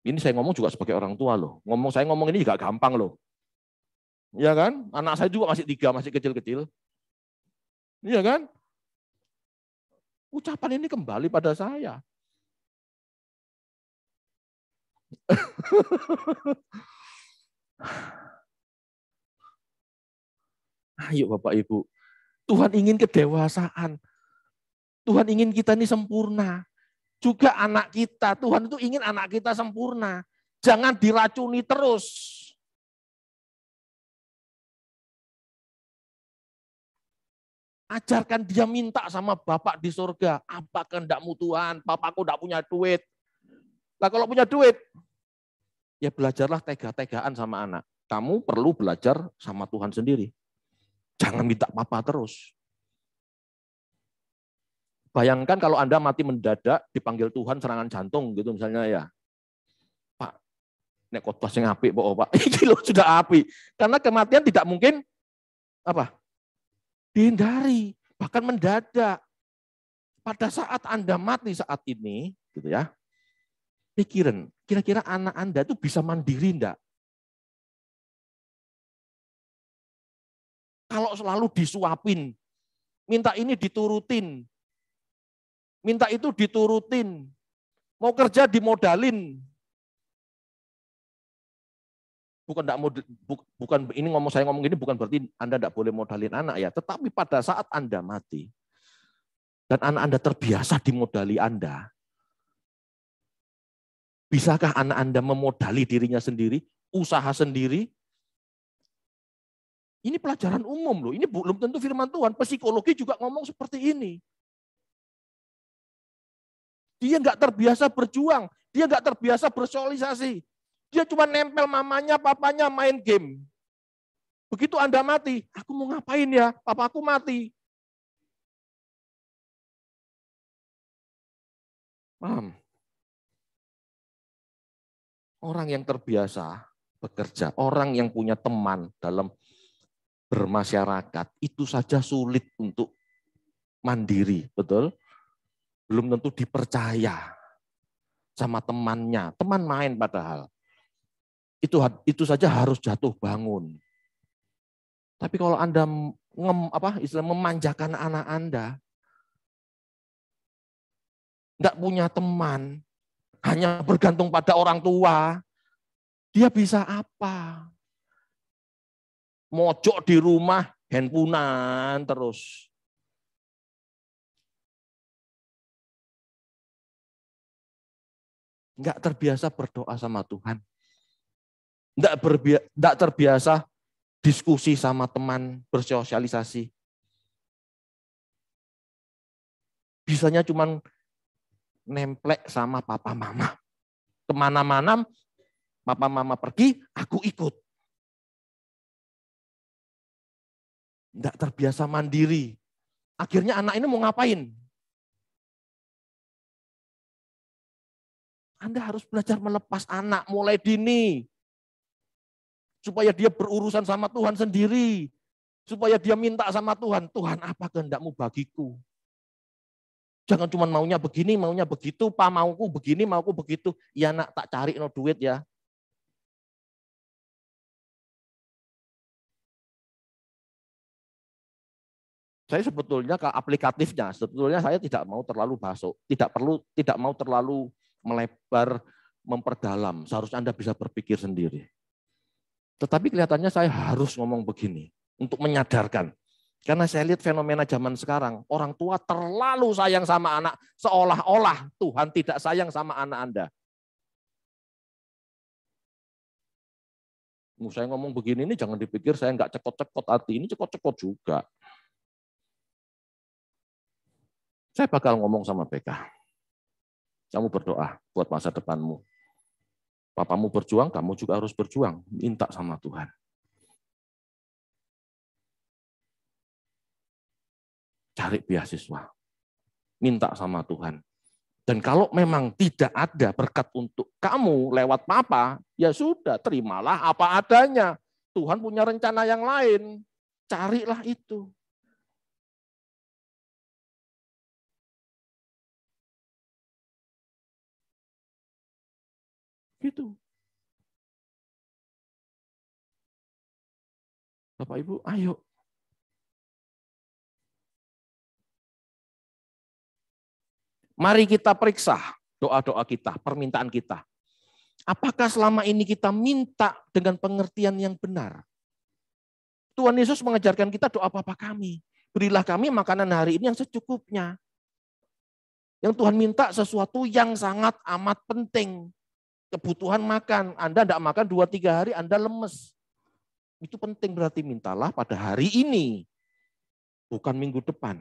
Ini saya ngomong juga sebagai orang tua loh. Ngomong saya ngomong ini juga gampang loh. Iya kan? Anak saya juga masih tiga, masih kecil-kecil. Iya kan? Ucapan ini kembali pada saya. Ayo Bapak Ibu. Tuhan ingin kedewasaan. Tuhan ingin kita ini sempurna juga anak kita. Tuhan itu ingin anak kita sempurna. Jangan diracuni terus. Ajarkan dia minta sama Bapak di surga. Apa kehendakmu Tuhan? Bapakku tidak punya duit. Lah kalau punya duit, ya belajarlah tega-tegaan sama anak. Kamu perlu belajar sama Tuhan sendiri. Jangan minta papa terus. Bayangkan kalau Anda mati mendadak dipanggil Tuhan serangan jantung gitu misalnya ya. Pak, nek kotbah sing apik po, Pak. Iki lho sudah api Karena kematian tidak mungkin apa? dihindari, bahkan mendadak. Pada saat Anda mati saat ini, gitu ya. Pikiran, kira-kira anak Anda itu bisa mandiri enggak? Kalau selalu disuapin, minta ini diturutin, Minta itu diturutin. Mau kerja dimodalin. Bukan tidak mau bukan ini ngomong saya ngomong ini bukan berarti Anda tidak boleh modalin anak ya, tetapi pada saat Anda mati dan anak Anda terbiasa dimodali Anda, bisakah anak Anda memodali dirinya sendiri, usaha sendiri, ini pelajaran umum loh. Ini belum tentu firman Tuhan. Psikologi juga ngomong seperti ini. Dia nggak terbiasa berjuang, dia nggak terbiasa bersosialisasi. Dia cuma nempel mamanya, papanya main game. Begitu Anda mati, aku mau ngapain ya? Papa aku mati. Paham? Orang yang terbiasa bekerja, orang yang punya teman dalam bermasyarakat, itu saja sulit untuk mandiri, betul? belum tentu dipercaya sama temannya. Teman main padahal. Itu itu saja harus jatuh bangun. Tapi kalau Anda ngem, apa istilah memanjakan anak Anda, tidak punya teman, hanya bergantung pada orang tua, dia bisa apa? Mojok di rumah, handphonean terus. nggak terbiasa berdoa sama Tuhan. Nggak, berbia- terbiasa diskusi sama teman, bersosialisasi. Bisanya cuman nemplek sama papa mama. Kemana-mana papa mama pergi, aku ikut. Tidak terbiasa mandiri. Akhirnya anak ini mau ngapain? Anda harus belajar melepas anak mulai dini. Supaya dia berurusan sama Tuhan sendiri. Supaya dia minta sama Tuhan, Tuhan apa kehendakmu bagiku? Jangan cuma maunya begini, maunya begitu, pak mauku begini, mauku begitu. Ya nak tak cari no duit ya. Saya sebetulnya ke aplikatifnya, sebetulnya saya tidak mau terlalu masuk, tidak perlu, tidak mau terlalu melebar, memperdalam. Seharusnya Anda bisa berpikir sendiri. Tetapi kelihatannya saya harus ngomong begini untuk menyadarkan. Karena saya lihat fenomena zaman sekarang, orang tua terlalu sayang sama anak, seolah-olah Tuhan tidak sayang sama anak Anda. Saya ngomong begini ini jangan dipikir saya nggak cekot-cekot hati, ini cekot-cekot juga. Saya bakal ngomong sama PK. Kamu berdoa buat masa depanmu. Papamu berjuang, kamu juga harus berjuang. Minta sama Tuhan. Cari beasiswa. Minta sama Tuhan. Dan kalau memang tidak ada berkat untuk kamu lewat papa, ya sudah, terimalah apa adanya. Tuhan punya rencana yang lain. Carilah itu. Gitu. Bapak Ibu, ayo. Mari kita periksa doa-doa kita, permintaan kita. Apakah selama ini kita minta dengan pengertian yang benar? Tuhan Yesus mengajarkan kita doa Bapa kami. Berilah kami makanan hari ini yang secukupnya. Yang Tuhan minta sesuatu yang sangat amat penting kebutuhan makan. Anda tidak makan dua tiga hari, Anda lemes. Itu penting berarti mintalah pada hari ini. Bukan minggu depan.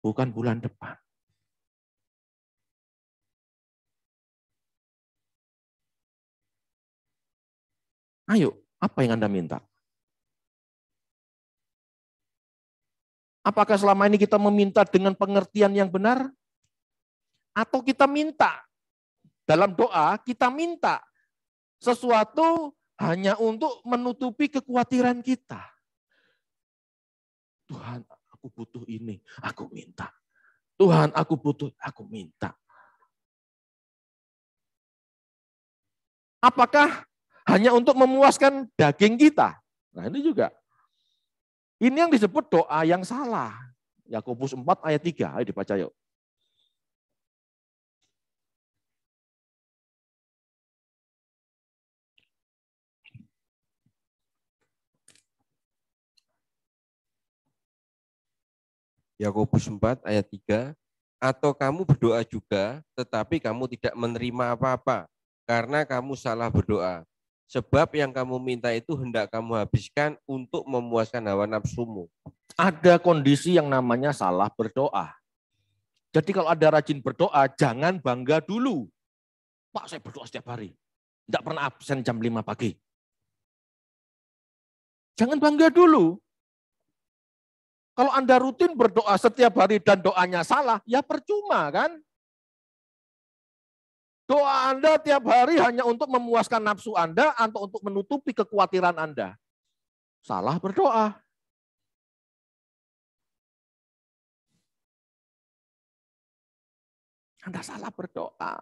Bukan bulan depan. Ayo, apa yang Anda minta? Apakah selama ini kita meminta dengan pengertian yang benar? Atau kita minta dalam doa kita minta sesuatu hanya untuk menutupi kekhawatiran kita. Tuhan, aku butuh ini, aku minta. Tuhan, aku butuh, aku minta. Apakah hanya untuk memuaskan daging kita? Nah, ini juga. Ini yang disebut doa yang salah. Yakobus 4 ayat 3, ayo dibaca yuk. Yakobus 4 ayat 3, atau kamu berdoa juga, tetapi kamu tidak menerima apa-apa, karena kamu salah berdoa. Sebab yang kamu minta itu hendak kamu habiskan untuk memuaskan hawa nafsumu. Ada kondisi yang namanya salah berdoa. Jadi kalau ada rajin berdoa, jangan bangga dulu. Pak, saya berdoa setiap hari. Tidak pernah absen jam 5 pagi. Jangan bangga dulu. Kalau Anda rutin berdoa setiap hari dan doanya salah, ya percuma kan? Doa Anda tiap hari hanya untuk memuaskan nafsu Anda atau untuk menutupi kekhawatiran Anda. Salah berdoa. Anda salah berdoa.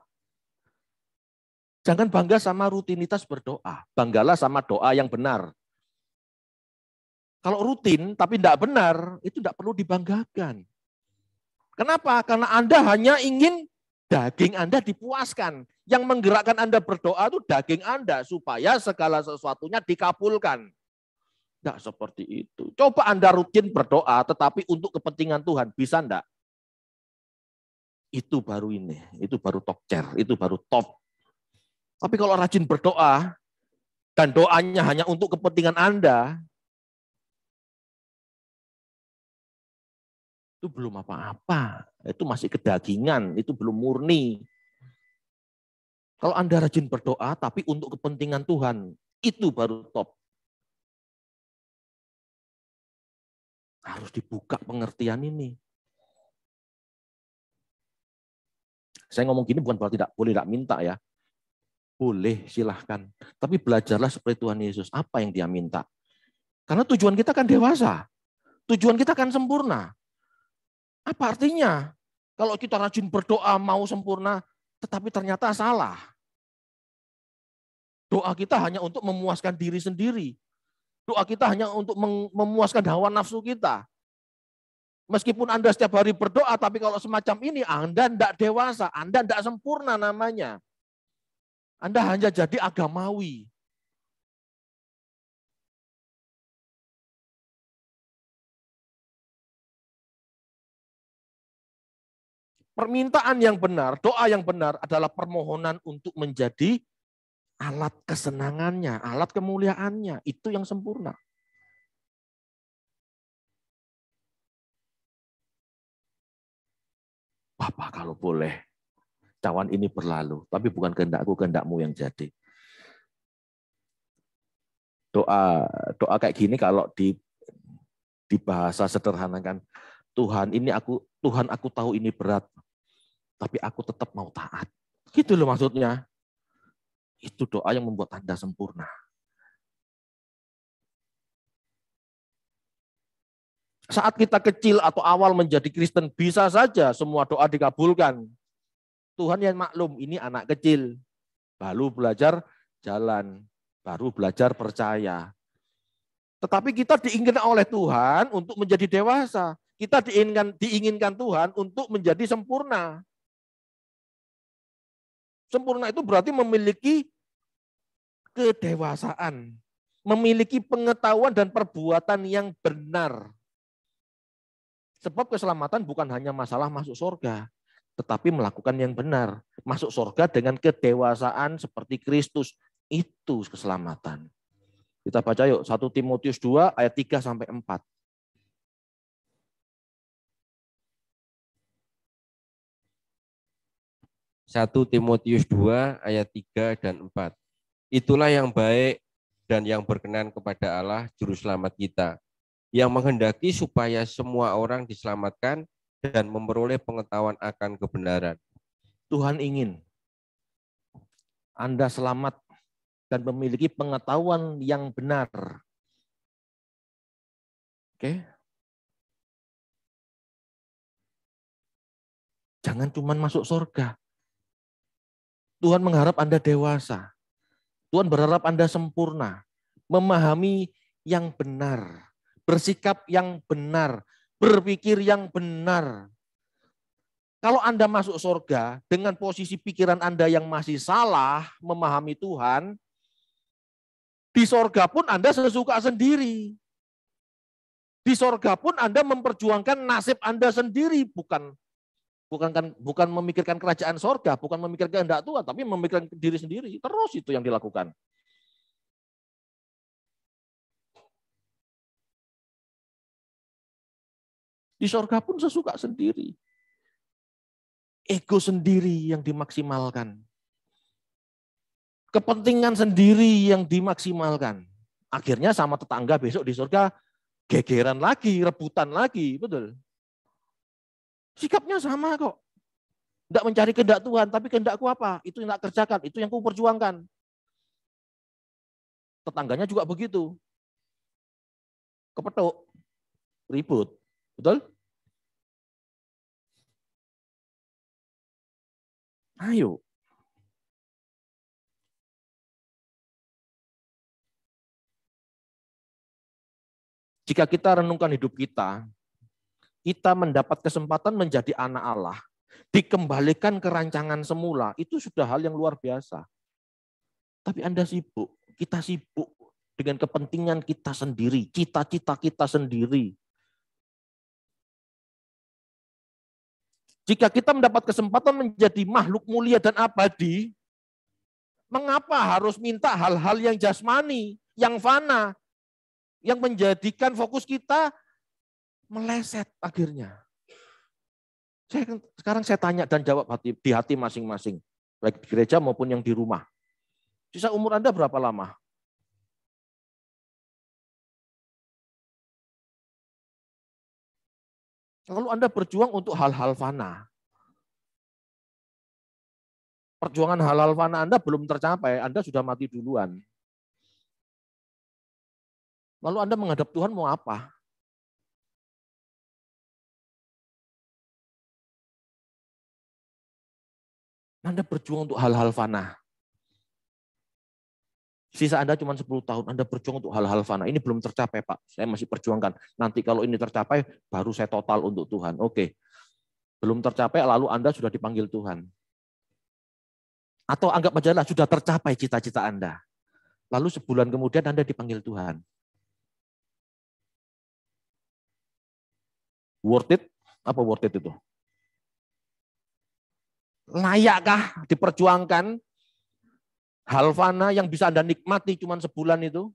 Jangan bangga sama rutinitas berdoa. Banggalah sama doa yang benar. Kalau rutin tapi tidak benar, itu tidak perlu dibanggakan. Kenapa? Karena Anda hanya ingin daging Anda dipuaskan. Yang menggerakkan Anda berdoa itu daging Anda supaya segala sesuatunya dikabulkan. Tidak seperti itu. Coba Anda rutin berdoa tetapi untuk kepentingan Tuhan. Bisa enggak? Itu baru ini. Itu baru top chair. Itu baru top. Tapi kalau rajin berdoa dan doanya hanya untuk kepentingan Anda, itu belum apa-apa, itu masih kedagingan, itu belum murni. Kalau Anda rajin berdoa tapi untuk kepentingan Tuhan, itu baru top. Harus dibuka pengertian ini. Saya ngomong gini bukan berarti tidak boleh tidak minta ya. Boleh, silahkan. Tapi belajarlah seperti Tuhan Yesus. Apa yang dia minta? Karena tujuan kita kan dewasa. Tujuan kita kan sempurna. Apa artinya? Kalau kita rajin berdoa mau sempurna, tetapi ternyata salah. Doa kita hanya untuk memuaskan diri sendiri. Doa kita hanya untuk memuaskan hawa nafsu kita. Meskipun Anda setiap hari berdoa, tapi kalau semacam ini Anda tidak dewasa, Anda tidak sempurna namanya. Anda hanya jadi agamawi. permintaan yang benar, doa yang benar adalah permohonan untuk menjadi alat kesenangannya, alat kemuliaannya. Itu yang sempurna. Bapak kalau boleh, cawan ini berlalu. Tapi bukan kehendakku, kehendakmu yang jadi. Doa doa kayak gini kalau di di bahasa sederhanakan Tuhan ini aku Tuhan aku tahu ini berat, tapi aku tetap mau taat. Gitu loh maksudnya. Itu doa yang membuat Anda sempurna. Saat kita kecil atau awal menjadi Kristen, bisa saja semua doa dikabulkan. Tuhan yang maklum, ini anak kecil. Baru belajar jalan, baru belajar percaya. Tetapi kita diinginkan oleh Tuhan untuk menjadi dewasa. Kita diinginkan, diinginkan Tuhan untuk menjadi sempurna. Sempurna itu berarti memiliki kedewasaan, memiliki pengetahuan dan perbuatan yang benar. Sebab keselamatan bukan hanya masalah masuk surga, tetapi melakukan yang benar. Masuk surga dengan kedewasaan seperti Kristus. Itu keselamatan. Kita baca yuk 1 Timotius 2 ayat 3 sampai 4. 1 Timotius 2 ayat 3 dan 4. Itulah yang baik dan yang berkenan kepada Allah juru selamat kita yang menghendaki supaya semua orang diselamatkan dan memperoleh pengetahuan akan kebenaran. Tuhan ingin Anda selamat dan memiliki pengetahuan yang benar. Oke. Jangan cuma masuk surga, Tuhan mengharap Anda dewasa. Tuhan berharap Anda sempurna, memahami yang benar, bersikap yang benar, berpikir yang benar. Kalau Anda masuk surga dengan posisi pikiran Anda yang masih salah memahami Tuhan, di sorga pun Anda sesuka sendiri. Di sorga pun Anda memperjuangkan nasib Anda sendiri, bukan bukan kan bukan memikirkan kerajaan sorga, bukan memikirkan kehendak Tuhan, tapi memikirkan diri sendiri. Terus itu yang dilakukan. Di sorga pun sesuka sendiri. Ego sendiri yang dimaksimalkan. Kepentingan sendiri yang dimaksimalkan. Akhirnya sama tetangga besok di sorga gegeran lagi, rebutan lagi, betul. Sikapnya sama kok. Tidak mencari kehendak Tuhan, tapi kehendakku apa? Itu yang tak kerjakan, itu yang ku perjuangkan. Tetangganya juga begitu. Kepetuk, ribut. Betul? Ayo. Jika kita renungkan hidup kita, kita mendapat kesempatan menjadi anak Allah, dikembalikan ke rancangan semula, itu sudah hal yang luar biasa. Tapi Anda sibuk, kita sibuk dengan kepentingan kita sendiri, cita-cita kita sendiri. Jika kita mendapat kesempatan menjadi makhluk mulia dan abadi, mengapa harus minta hal-hal yang jasmani, yang fana, yang menjadikan fokus kita meleset akhirnya. Saya kan, sekarang saya tanya dan jawab hati, di hati masing-masing, baik di gereja maupun yang di rumah. Sisa umur Anda berapa lama? Kalau Anda berjuang untuk hal-hal fana, perjuangan hal-hal fana Anda belum tercapai, Anda sudah mati duluan. Lalu Anda menghadap Tuhan mau apa? Anda berjuang untuk hal-hal fana. Sisa Anda cuma 10 tahun, Anda berjuang untuk hal-hal fana. Ini belum tercapai, Pak. Saya masih perjuangkan. Nanti kalau ini tercapai, baru saya total untuk Tuhan. Oke. Belum tercapai, lalu Anda sudah dipanggil Tuhan. Atau anggap aja lah, sudah tercapai cita-cita Anda. Lalu sebulan kemudian Anda dipanggil Tuhan. Worth it? Apa worth it itu? Layakkah diperjuangkan hal fana yang bisa Anda nikmati cuma sebulan itu?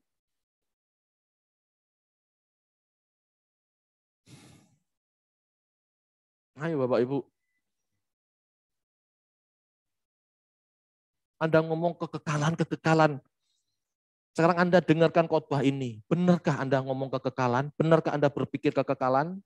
Ayo Bapak Ibu. Anda ngomong kekekalan, kekekalan. Sekarang Anda dengarkan khotbah ini. Benarkah Anda ngomong kekekalan? Benarkah Anda berpikir kekekalan?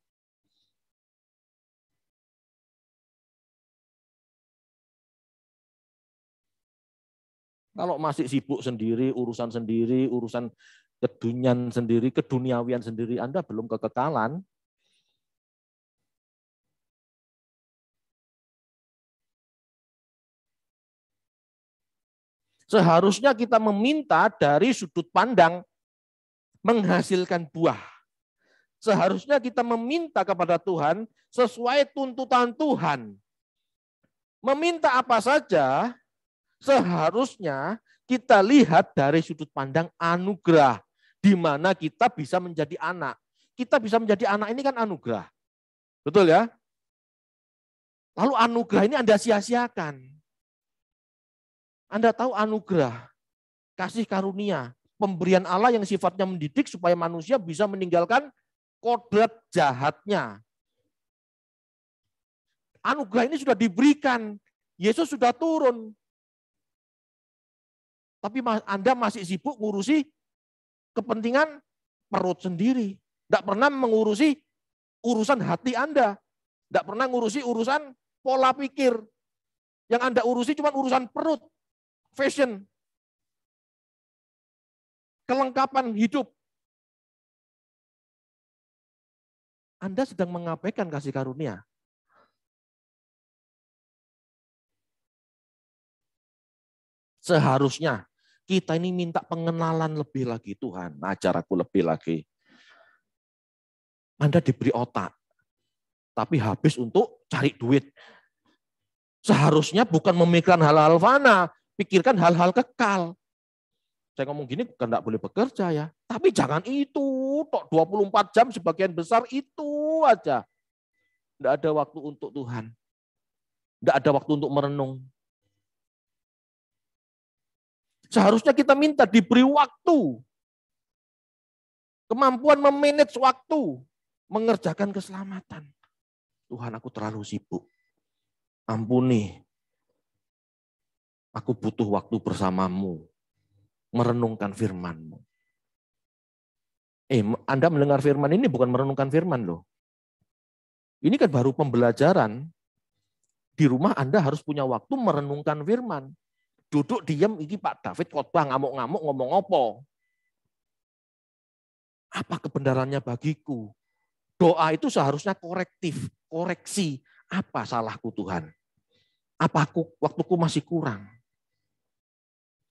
Kalau masih sibuk sendiri, urusan sendiri, urusan kedunian sendiri, keduniawian sendiri, Anda belum kekekalan. Seharusnya kita meminta dari sudut pandang menghasilkan buah. Seharusnya kita meminta kepada Tuhan sesuai tuntutan Tuhan. Meminta apa saja seharusnya kita lihat dari sudut pandang anugerah di mana kita bisa menjadi anak. Kita bisa menjadi anak ini kan anugerah. Betul ya? Lalu anugerah ini Anda sia-siakan. Anda tahu anugerah, kasih karunia, pemberian Allah yang sifatnya mendidik supaya manusia bisa meninggalkan kodrat jahatnya. Anugerah ini sudah diberikan. Yesus sudah turun. Tapi Anda masih sibuk ngurusi kepentingan perut sendiri. Tidak pernah mengurusi urusan hati Anda. Tidak pernah ngurusi urusan pola pikir. Yang Anda urusi cuma urusan perut, fashion, kelengkapan hidup. Anda sedang mengabaikan kasih karunia. Seharusnya kita ini minta pengenalan lebih lagi Tuhan, ajar aku lebih lagi. Anda diberi otak, tapi habis untuk cari duit. Seharusnya bukan memikirkan hal-hal fana, pikirkan hal-hal kekal. Saya ngomong gini bukan tidak boleh bekerja ya. Tapi jangan itu, tok 24 jam sebagian besar itu aja. Tidak ada waktu untuk Tuhan. Tidak ada waktu untuk merenung. Seharusnya kita minta diberi waktu. Kemampuan memanage waktu. Mengerjakan keselamatan. Tuhan aku terlalu sibuk. Ampuni. Aku butuh waktu bersamamu. Merenungkan firmanmu. Eh, Anda mendengar firman ini bukan merenungkan firman loh. Ini kan baru pembelajaran. Di rumah Anda harus punya waktu merenungkan firman. Duduk diam iki Pak David khotbah ngamuk-ngamuk ngomong apa? Apa kebenarannya bagiku? Doa itu seharusnya korektif, koreksi. Apa salahku Tuhan? Apa aku, waktuku masih kurang?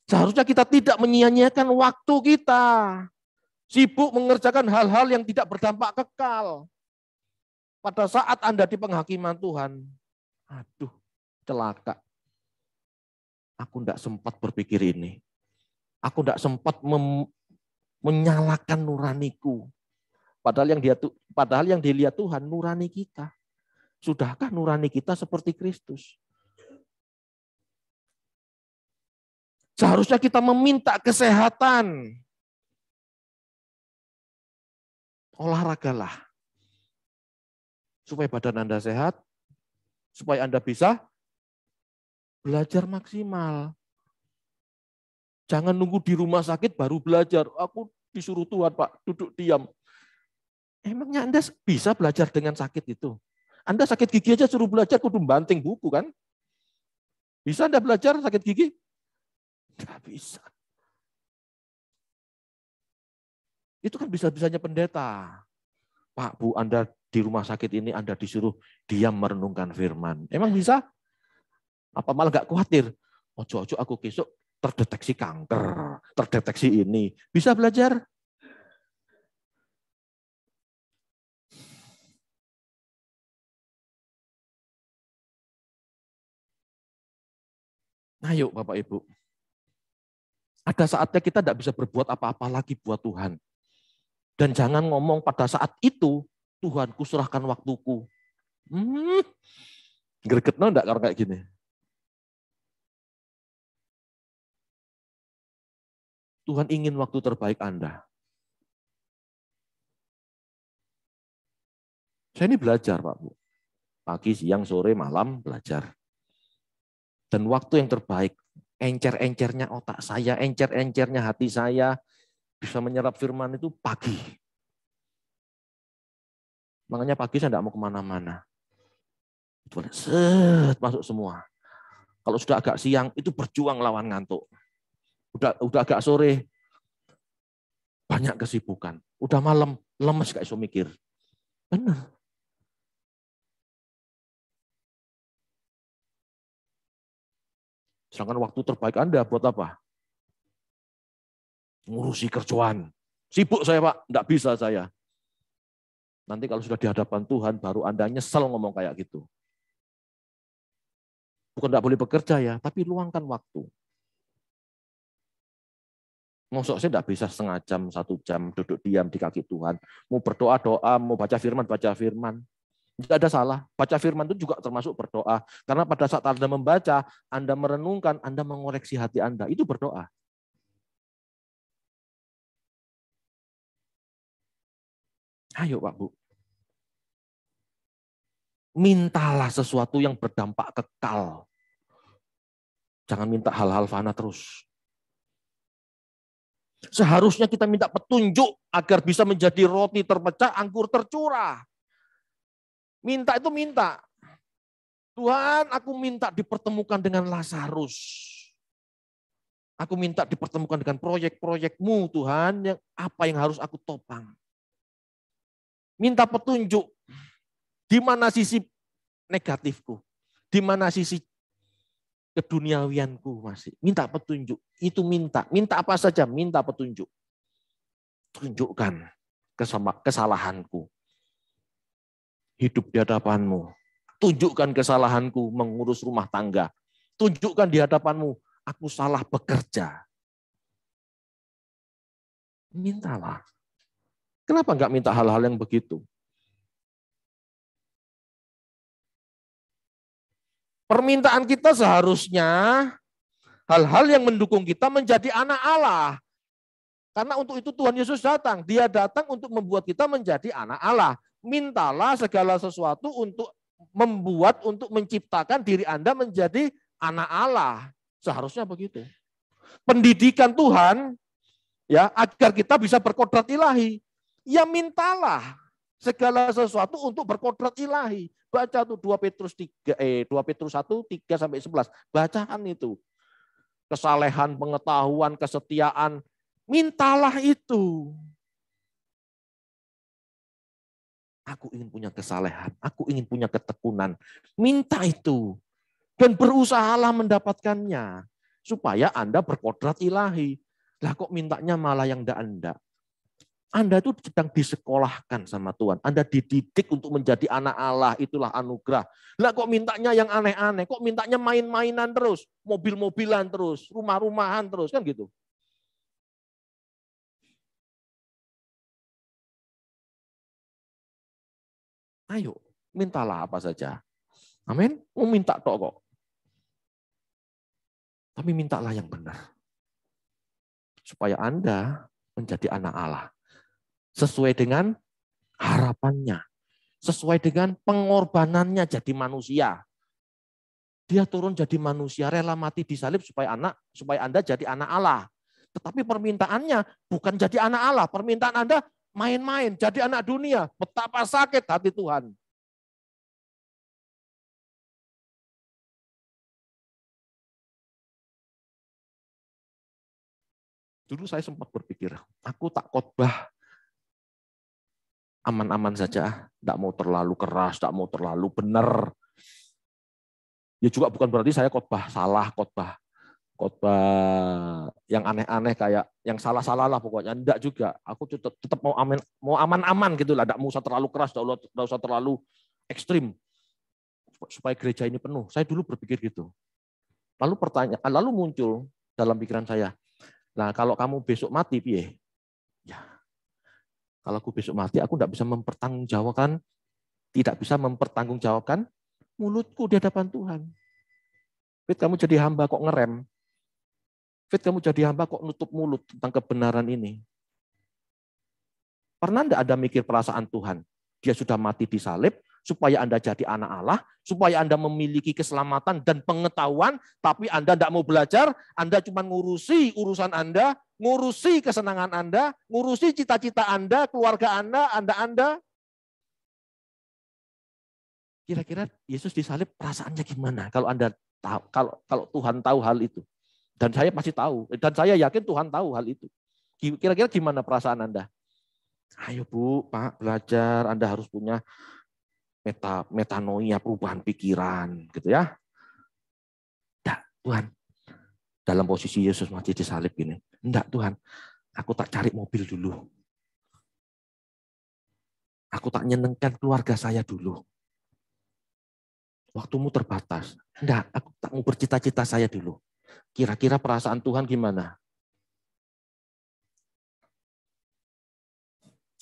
Seharusnya kita tidak menyia-nyiakan waktu kita. Sibuk mengerjakan hal-hal yang tidak berdampak kekal. Pada saat Anda di penghakiman Tuhan, aduh, celaka aku tidak sempat berpikir ini. Aku tidak sempat mem- menyalakan nuraniku. Padahal yang dia padahal yang dilihat Tuhan nurani kita. Sudahkah nurani kita seperti Kristus? Seharusnya kita meminta kesehatan. Olahragalah. Supaya badan Anda sehat, supaya Anda bisa belajar maksimal. Jangan nunggu di rumah sakit baru belajar. Aku disuruh Tuhan, Pak, duduk diam. Emangnya Anda bisa belajar dengan sakit itu? Anda sakit gigi aja suruh belajar kudu banting buku kan? Bisa Anda belajar sakit gigi? Tidak bisa. Itu kan bisa-bisanya pendeta. Pak, Bu, Anda di rumah sakit ini Anda disuruh diam merenungkan firman. Emang bisa? Apa malah gak khawatir? Ojo-ojo aku besok terdeteksi kanker, terdeteksi ini. Bisa belajar? Nah yuk Bapak Ibu. Ada saatnya kita tidak bisa berbuat apa-apa lagi buat Tuhan. Dan jangan ngomong pada saat itu, Tuhan kuserahkan waktuku. Hmm, gregetnya enggak kalau kayak gini. Tuhan ingin waktu terbaik Anda. Saya ini belajar, Pak Bu. Pagi, siang, sore, malam belajar. Dan waktu yang terbaik, encer-encernya otak saya, encer-encernya hati saya, bisa menyerap firman itu pagi. Makanya pagi saya tidak mau kemana-mana. Itu set, masuk semua. Kalau sudah agak siang, itu berjuang lawan ngantuk udah udah agak sore, banyak kesibukan. Udah malam, lemes kayak mikir. Benar. Sedangkan waktu terbaik Anda buat apa? Ngurusi kerjaan. Sibuk saya Pak, enggak bisa saya. Nanti kalau sudah di hadapan Tuhan, baru Anda nyesel ngomong kayak gitu. Bukan tidak boleh bekerja ya, tapi luangkan waktu. Mosok saya tidak bisa setengah jam, satu jam duduk diam di kaki Tuhan. Mau berdoa doa, mau baca firman baca firman. Tidak ada salah. Baca firman itu juga termasuk berdoa. Karena pada saat Anda membaca, Anda merenungkan, Anda mengoreksi hati Anda. Itu berdoa. Ayo Pak Bu. Mintalah sesuatu yang berdampak kekal. Jangan minta hal-hal fana terus. Seharusnya kita minta petunjuk agar bisa menjadi roti terpecah, anggur tercurah. Minta itu minta. Tuhan, aku minta dipertemukan dengan Lazarus. Aku minta dipertemukan dengan proyek-proyekmu Tuhan, yang apa yang harus aku topang. Minta petunjuk di mana sisi negatifku, di mana sisi keduniawianku masih. Minta petunjuk. Itu minta. Minta apa saja, minta petunjuk. Tunjukkan kesalahanku. Hidup di hadapanmu. Tunjukkan kesalahanku mengurus rumah tangga. Tunjukkan di hadapanmu, aku salah bekerja. Mintalah. Kenapa enggak minta hal-hal yang begitu? Permintaan kita seharusnya hal-hal yang mendukung kita menjadi anak Allah. Karena untuk itu Tuhan Yesus datang. Dia datang untuk membuat kita menjadi anak Allah. Mintalah segala sesuatu untuk membuat, untuk menciptakan diri Anda menjadi anak Allah. Seharusnya begitu. Pendidikan Tuhan ya agar kita bisa berkodrat ilahi. Ya mintalah segala sesuatu untuk berkodrat ilahi. Baca tuh 2 Petrus 3 eh 2 Petrus 1 3 sampai 11. Bacaan itu. Kesalehan, pengetahuan, kesetiaan, mintalah itu. Aku ingin punya kesalehan, aku ingin punya ketekunan. Minta itu dan berusahalah mendapatkannya supaya Anda berkodrat ilahi. Lah kok mintanya malah yang enggak-enggak? Anda itu sedang disekolahkan sama Tuhan. Anda dididik untuk menjadi anak Allah, itulah anugerah. Lah kok mintanya yang aneh-aneh, kok mintanya main-mainan terus, mobil-mobilan terus, rumah-rumahan terus, kan gitu. Ayo, mintalah apa saja. Amin. Mau minta tok kok. Tapi mintalah yang benar. Supaya Anda menjadi anak Allah sesuai dengan harapannya, sesuai dengan pengorbanannya jadi manusia. Dia turun jadi manusia, rela mati disalib supaya anak, supaya Anda jadi anak Allah. Tetapi permintaannya bukan jadi anak Allah, permintaan Anda main-main, jadi anak dunia. Betapa sakit hati Tuhan. Dulu saya sempat berpikir, aku tak khotbah aman-aman saja, tidak ah. mau terlalu keras, tidak mau terlalu benar. Ya juga bukan berarti saya khotbah salah, khotbah khotbah yang aneh-aneh kayak yang salah-salah lah pokoknya Tidak juga aku tetap, tetap mau aman mau aman-aman gitu lah enggak mau usah terlalu keras tidak usah terlalu ekstrim supaya gereja ini penuh saya dulu berpikir gitu lalu pertanyaan lalu muncul dalam pikiran saya nah kalau kamu besok mati piye ya kalau aku besok mati, aku tidak bisa mempertanggungjawabkan, tidak bisa mempertanggungjawabkan mulutku di hadapan Tuhan. Fit, kamu jadi hamba kok ngerem. Fit, kamu jadi hamba kok nutup mulut tentang kebenaran ini. Pernah tidak ada mikir perasaan Tuhan? Dia sudah mati di salib, supaya Anda jadi anak Allah, supaya Anda memiliki keselamatan dan pengetahuan, tapi Anda tidak mau belajar, Anda cuma ngurusi urusan Anda, ngurusi kesenangan Anda, ngurusi cita-cita Anda, keluarga Anda, Anda-Anda. Kira-kira Yesus disalib perasaannya gimana kalau Anda tahu kalau kalau Tuhan tahu hal itu. Dan saya pasti tahu dan saya yakin Tuhan tahu hal itu. Kira-kira gimana perasaan Anda? Ayo Bu, Pak, belajar. Anda harus punya meta metanoia perubahan pikiran gitu ya. Tidak Tuhan dalam posisi Yesus mati di salib ini. Tidak Tuhan, aku tak cari mobil dulu. Aku tak nyenengkan keluarga saya dulu. Waktumu terbatas. Tidak, aku tak mau bercita-cita saya dulu. Kira-kira perasaan Tuhan gimana?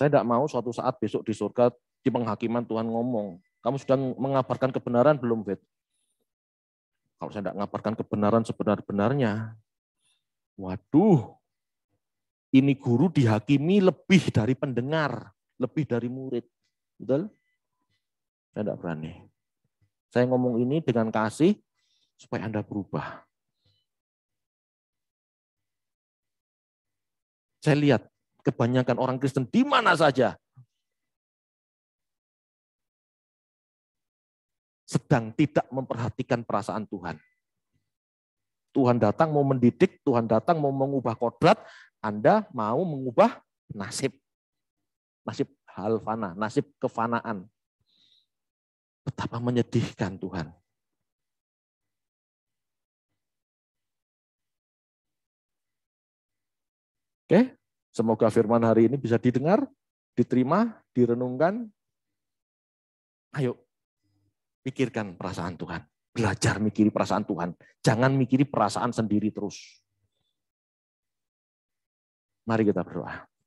Saya tidak mau suatu saat besok di surga di penghakiman Tuhan ngomong, kamu sudah mengabarkan kebenaran belum, Fit? Kalau saya tidak mengabarkan kebenaran sebenar-benarnya, waduh, ini guru dihakimi lebih dari pendengar, lebih dari murid. Betul? Saya tidak berani. Saya ngomong ini dengan kasih supaya Anda berubah. Saya lihat kebanyakan orang Kristen di mana saja sedang tidak memperhatikan perasaan Tuhan. Tuhan datang mau mendidik, Tuhan datang mau mengubah kodrat, Anda mau mengubah nasib. Nasib hal fana, nasib kefanaan. Betapa menyedihkan Tuhan. Oke, semoga firman hari ini bisa didengar, diterima, direnungkan. Ayo Pikirkan perasaan Tuhan. Belajar mikiri perasaan Tuhan. Jangan mikiri perasaan sendiri terus. Mari kita berdoa.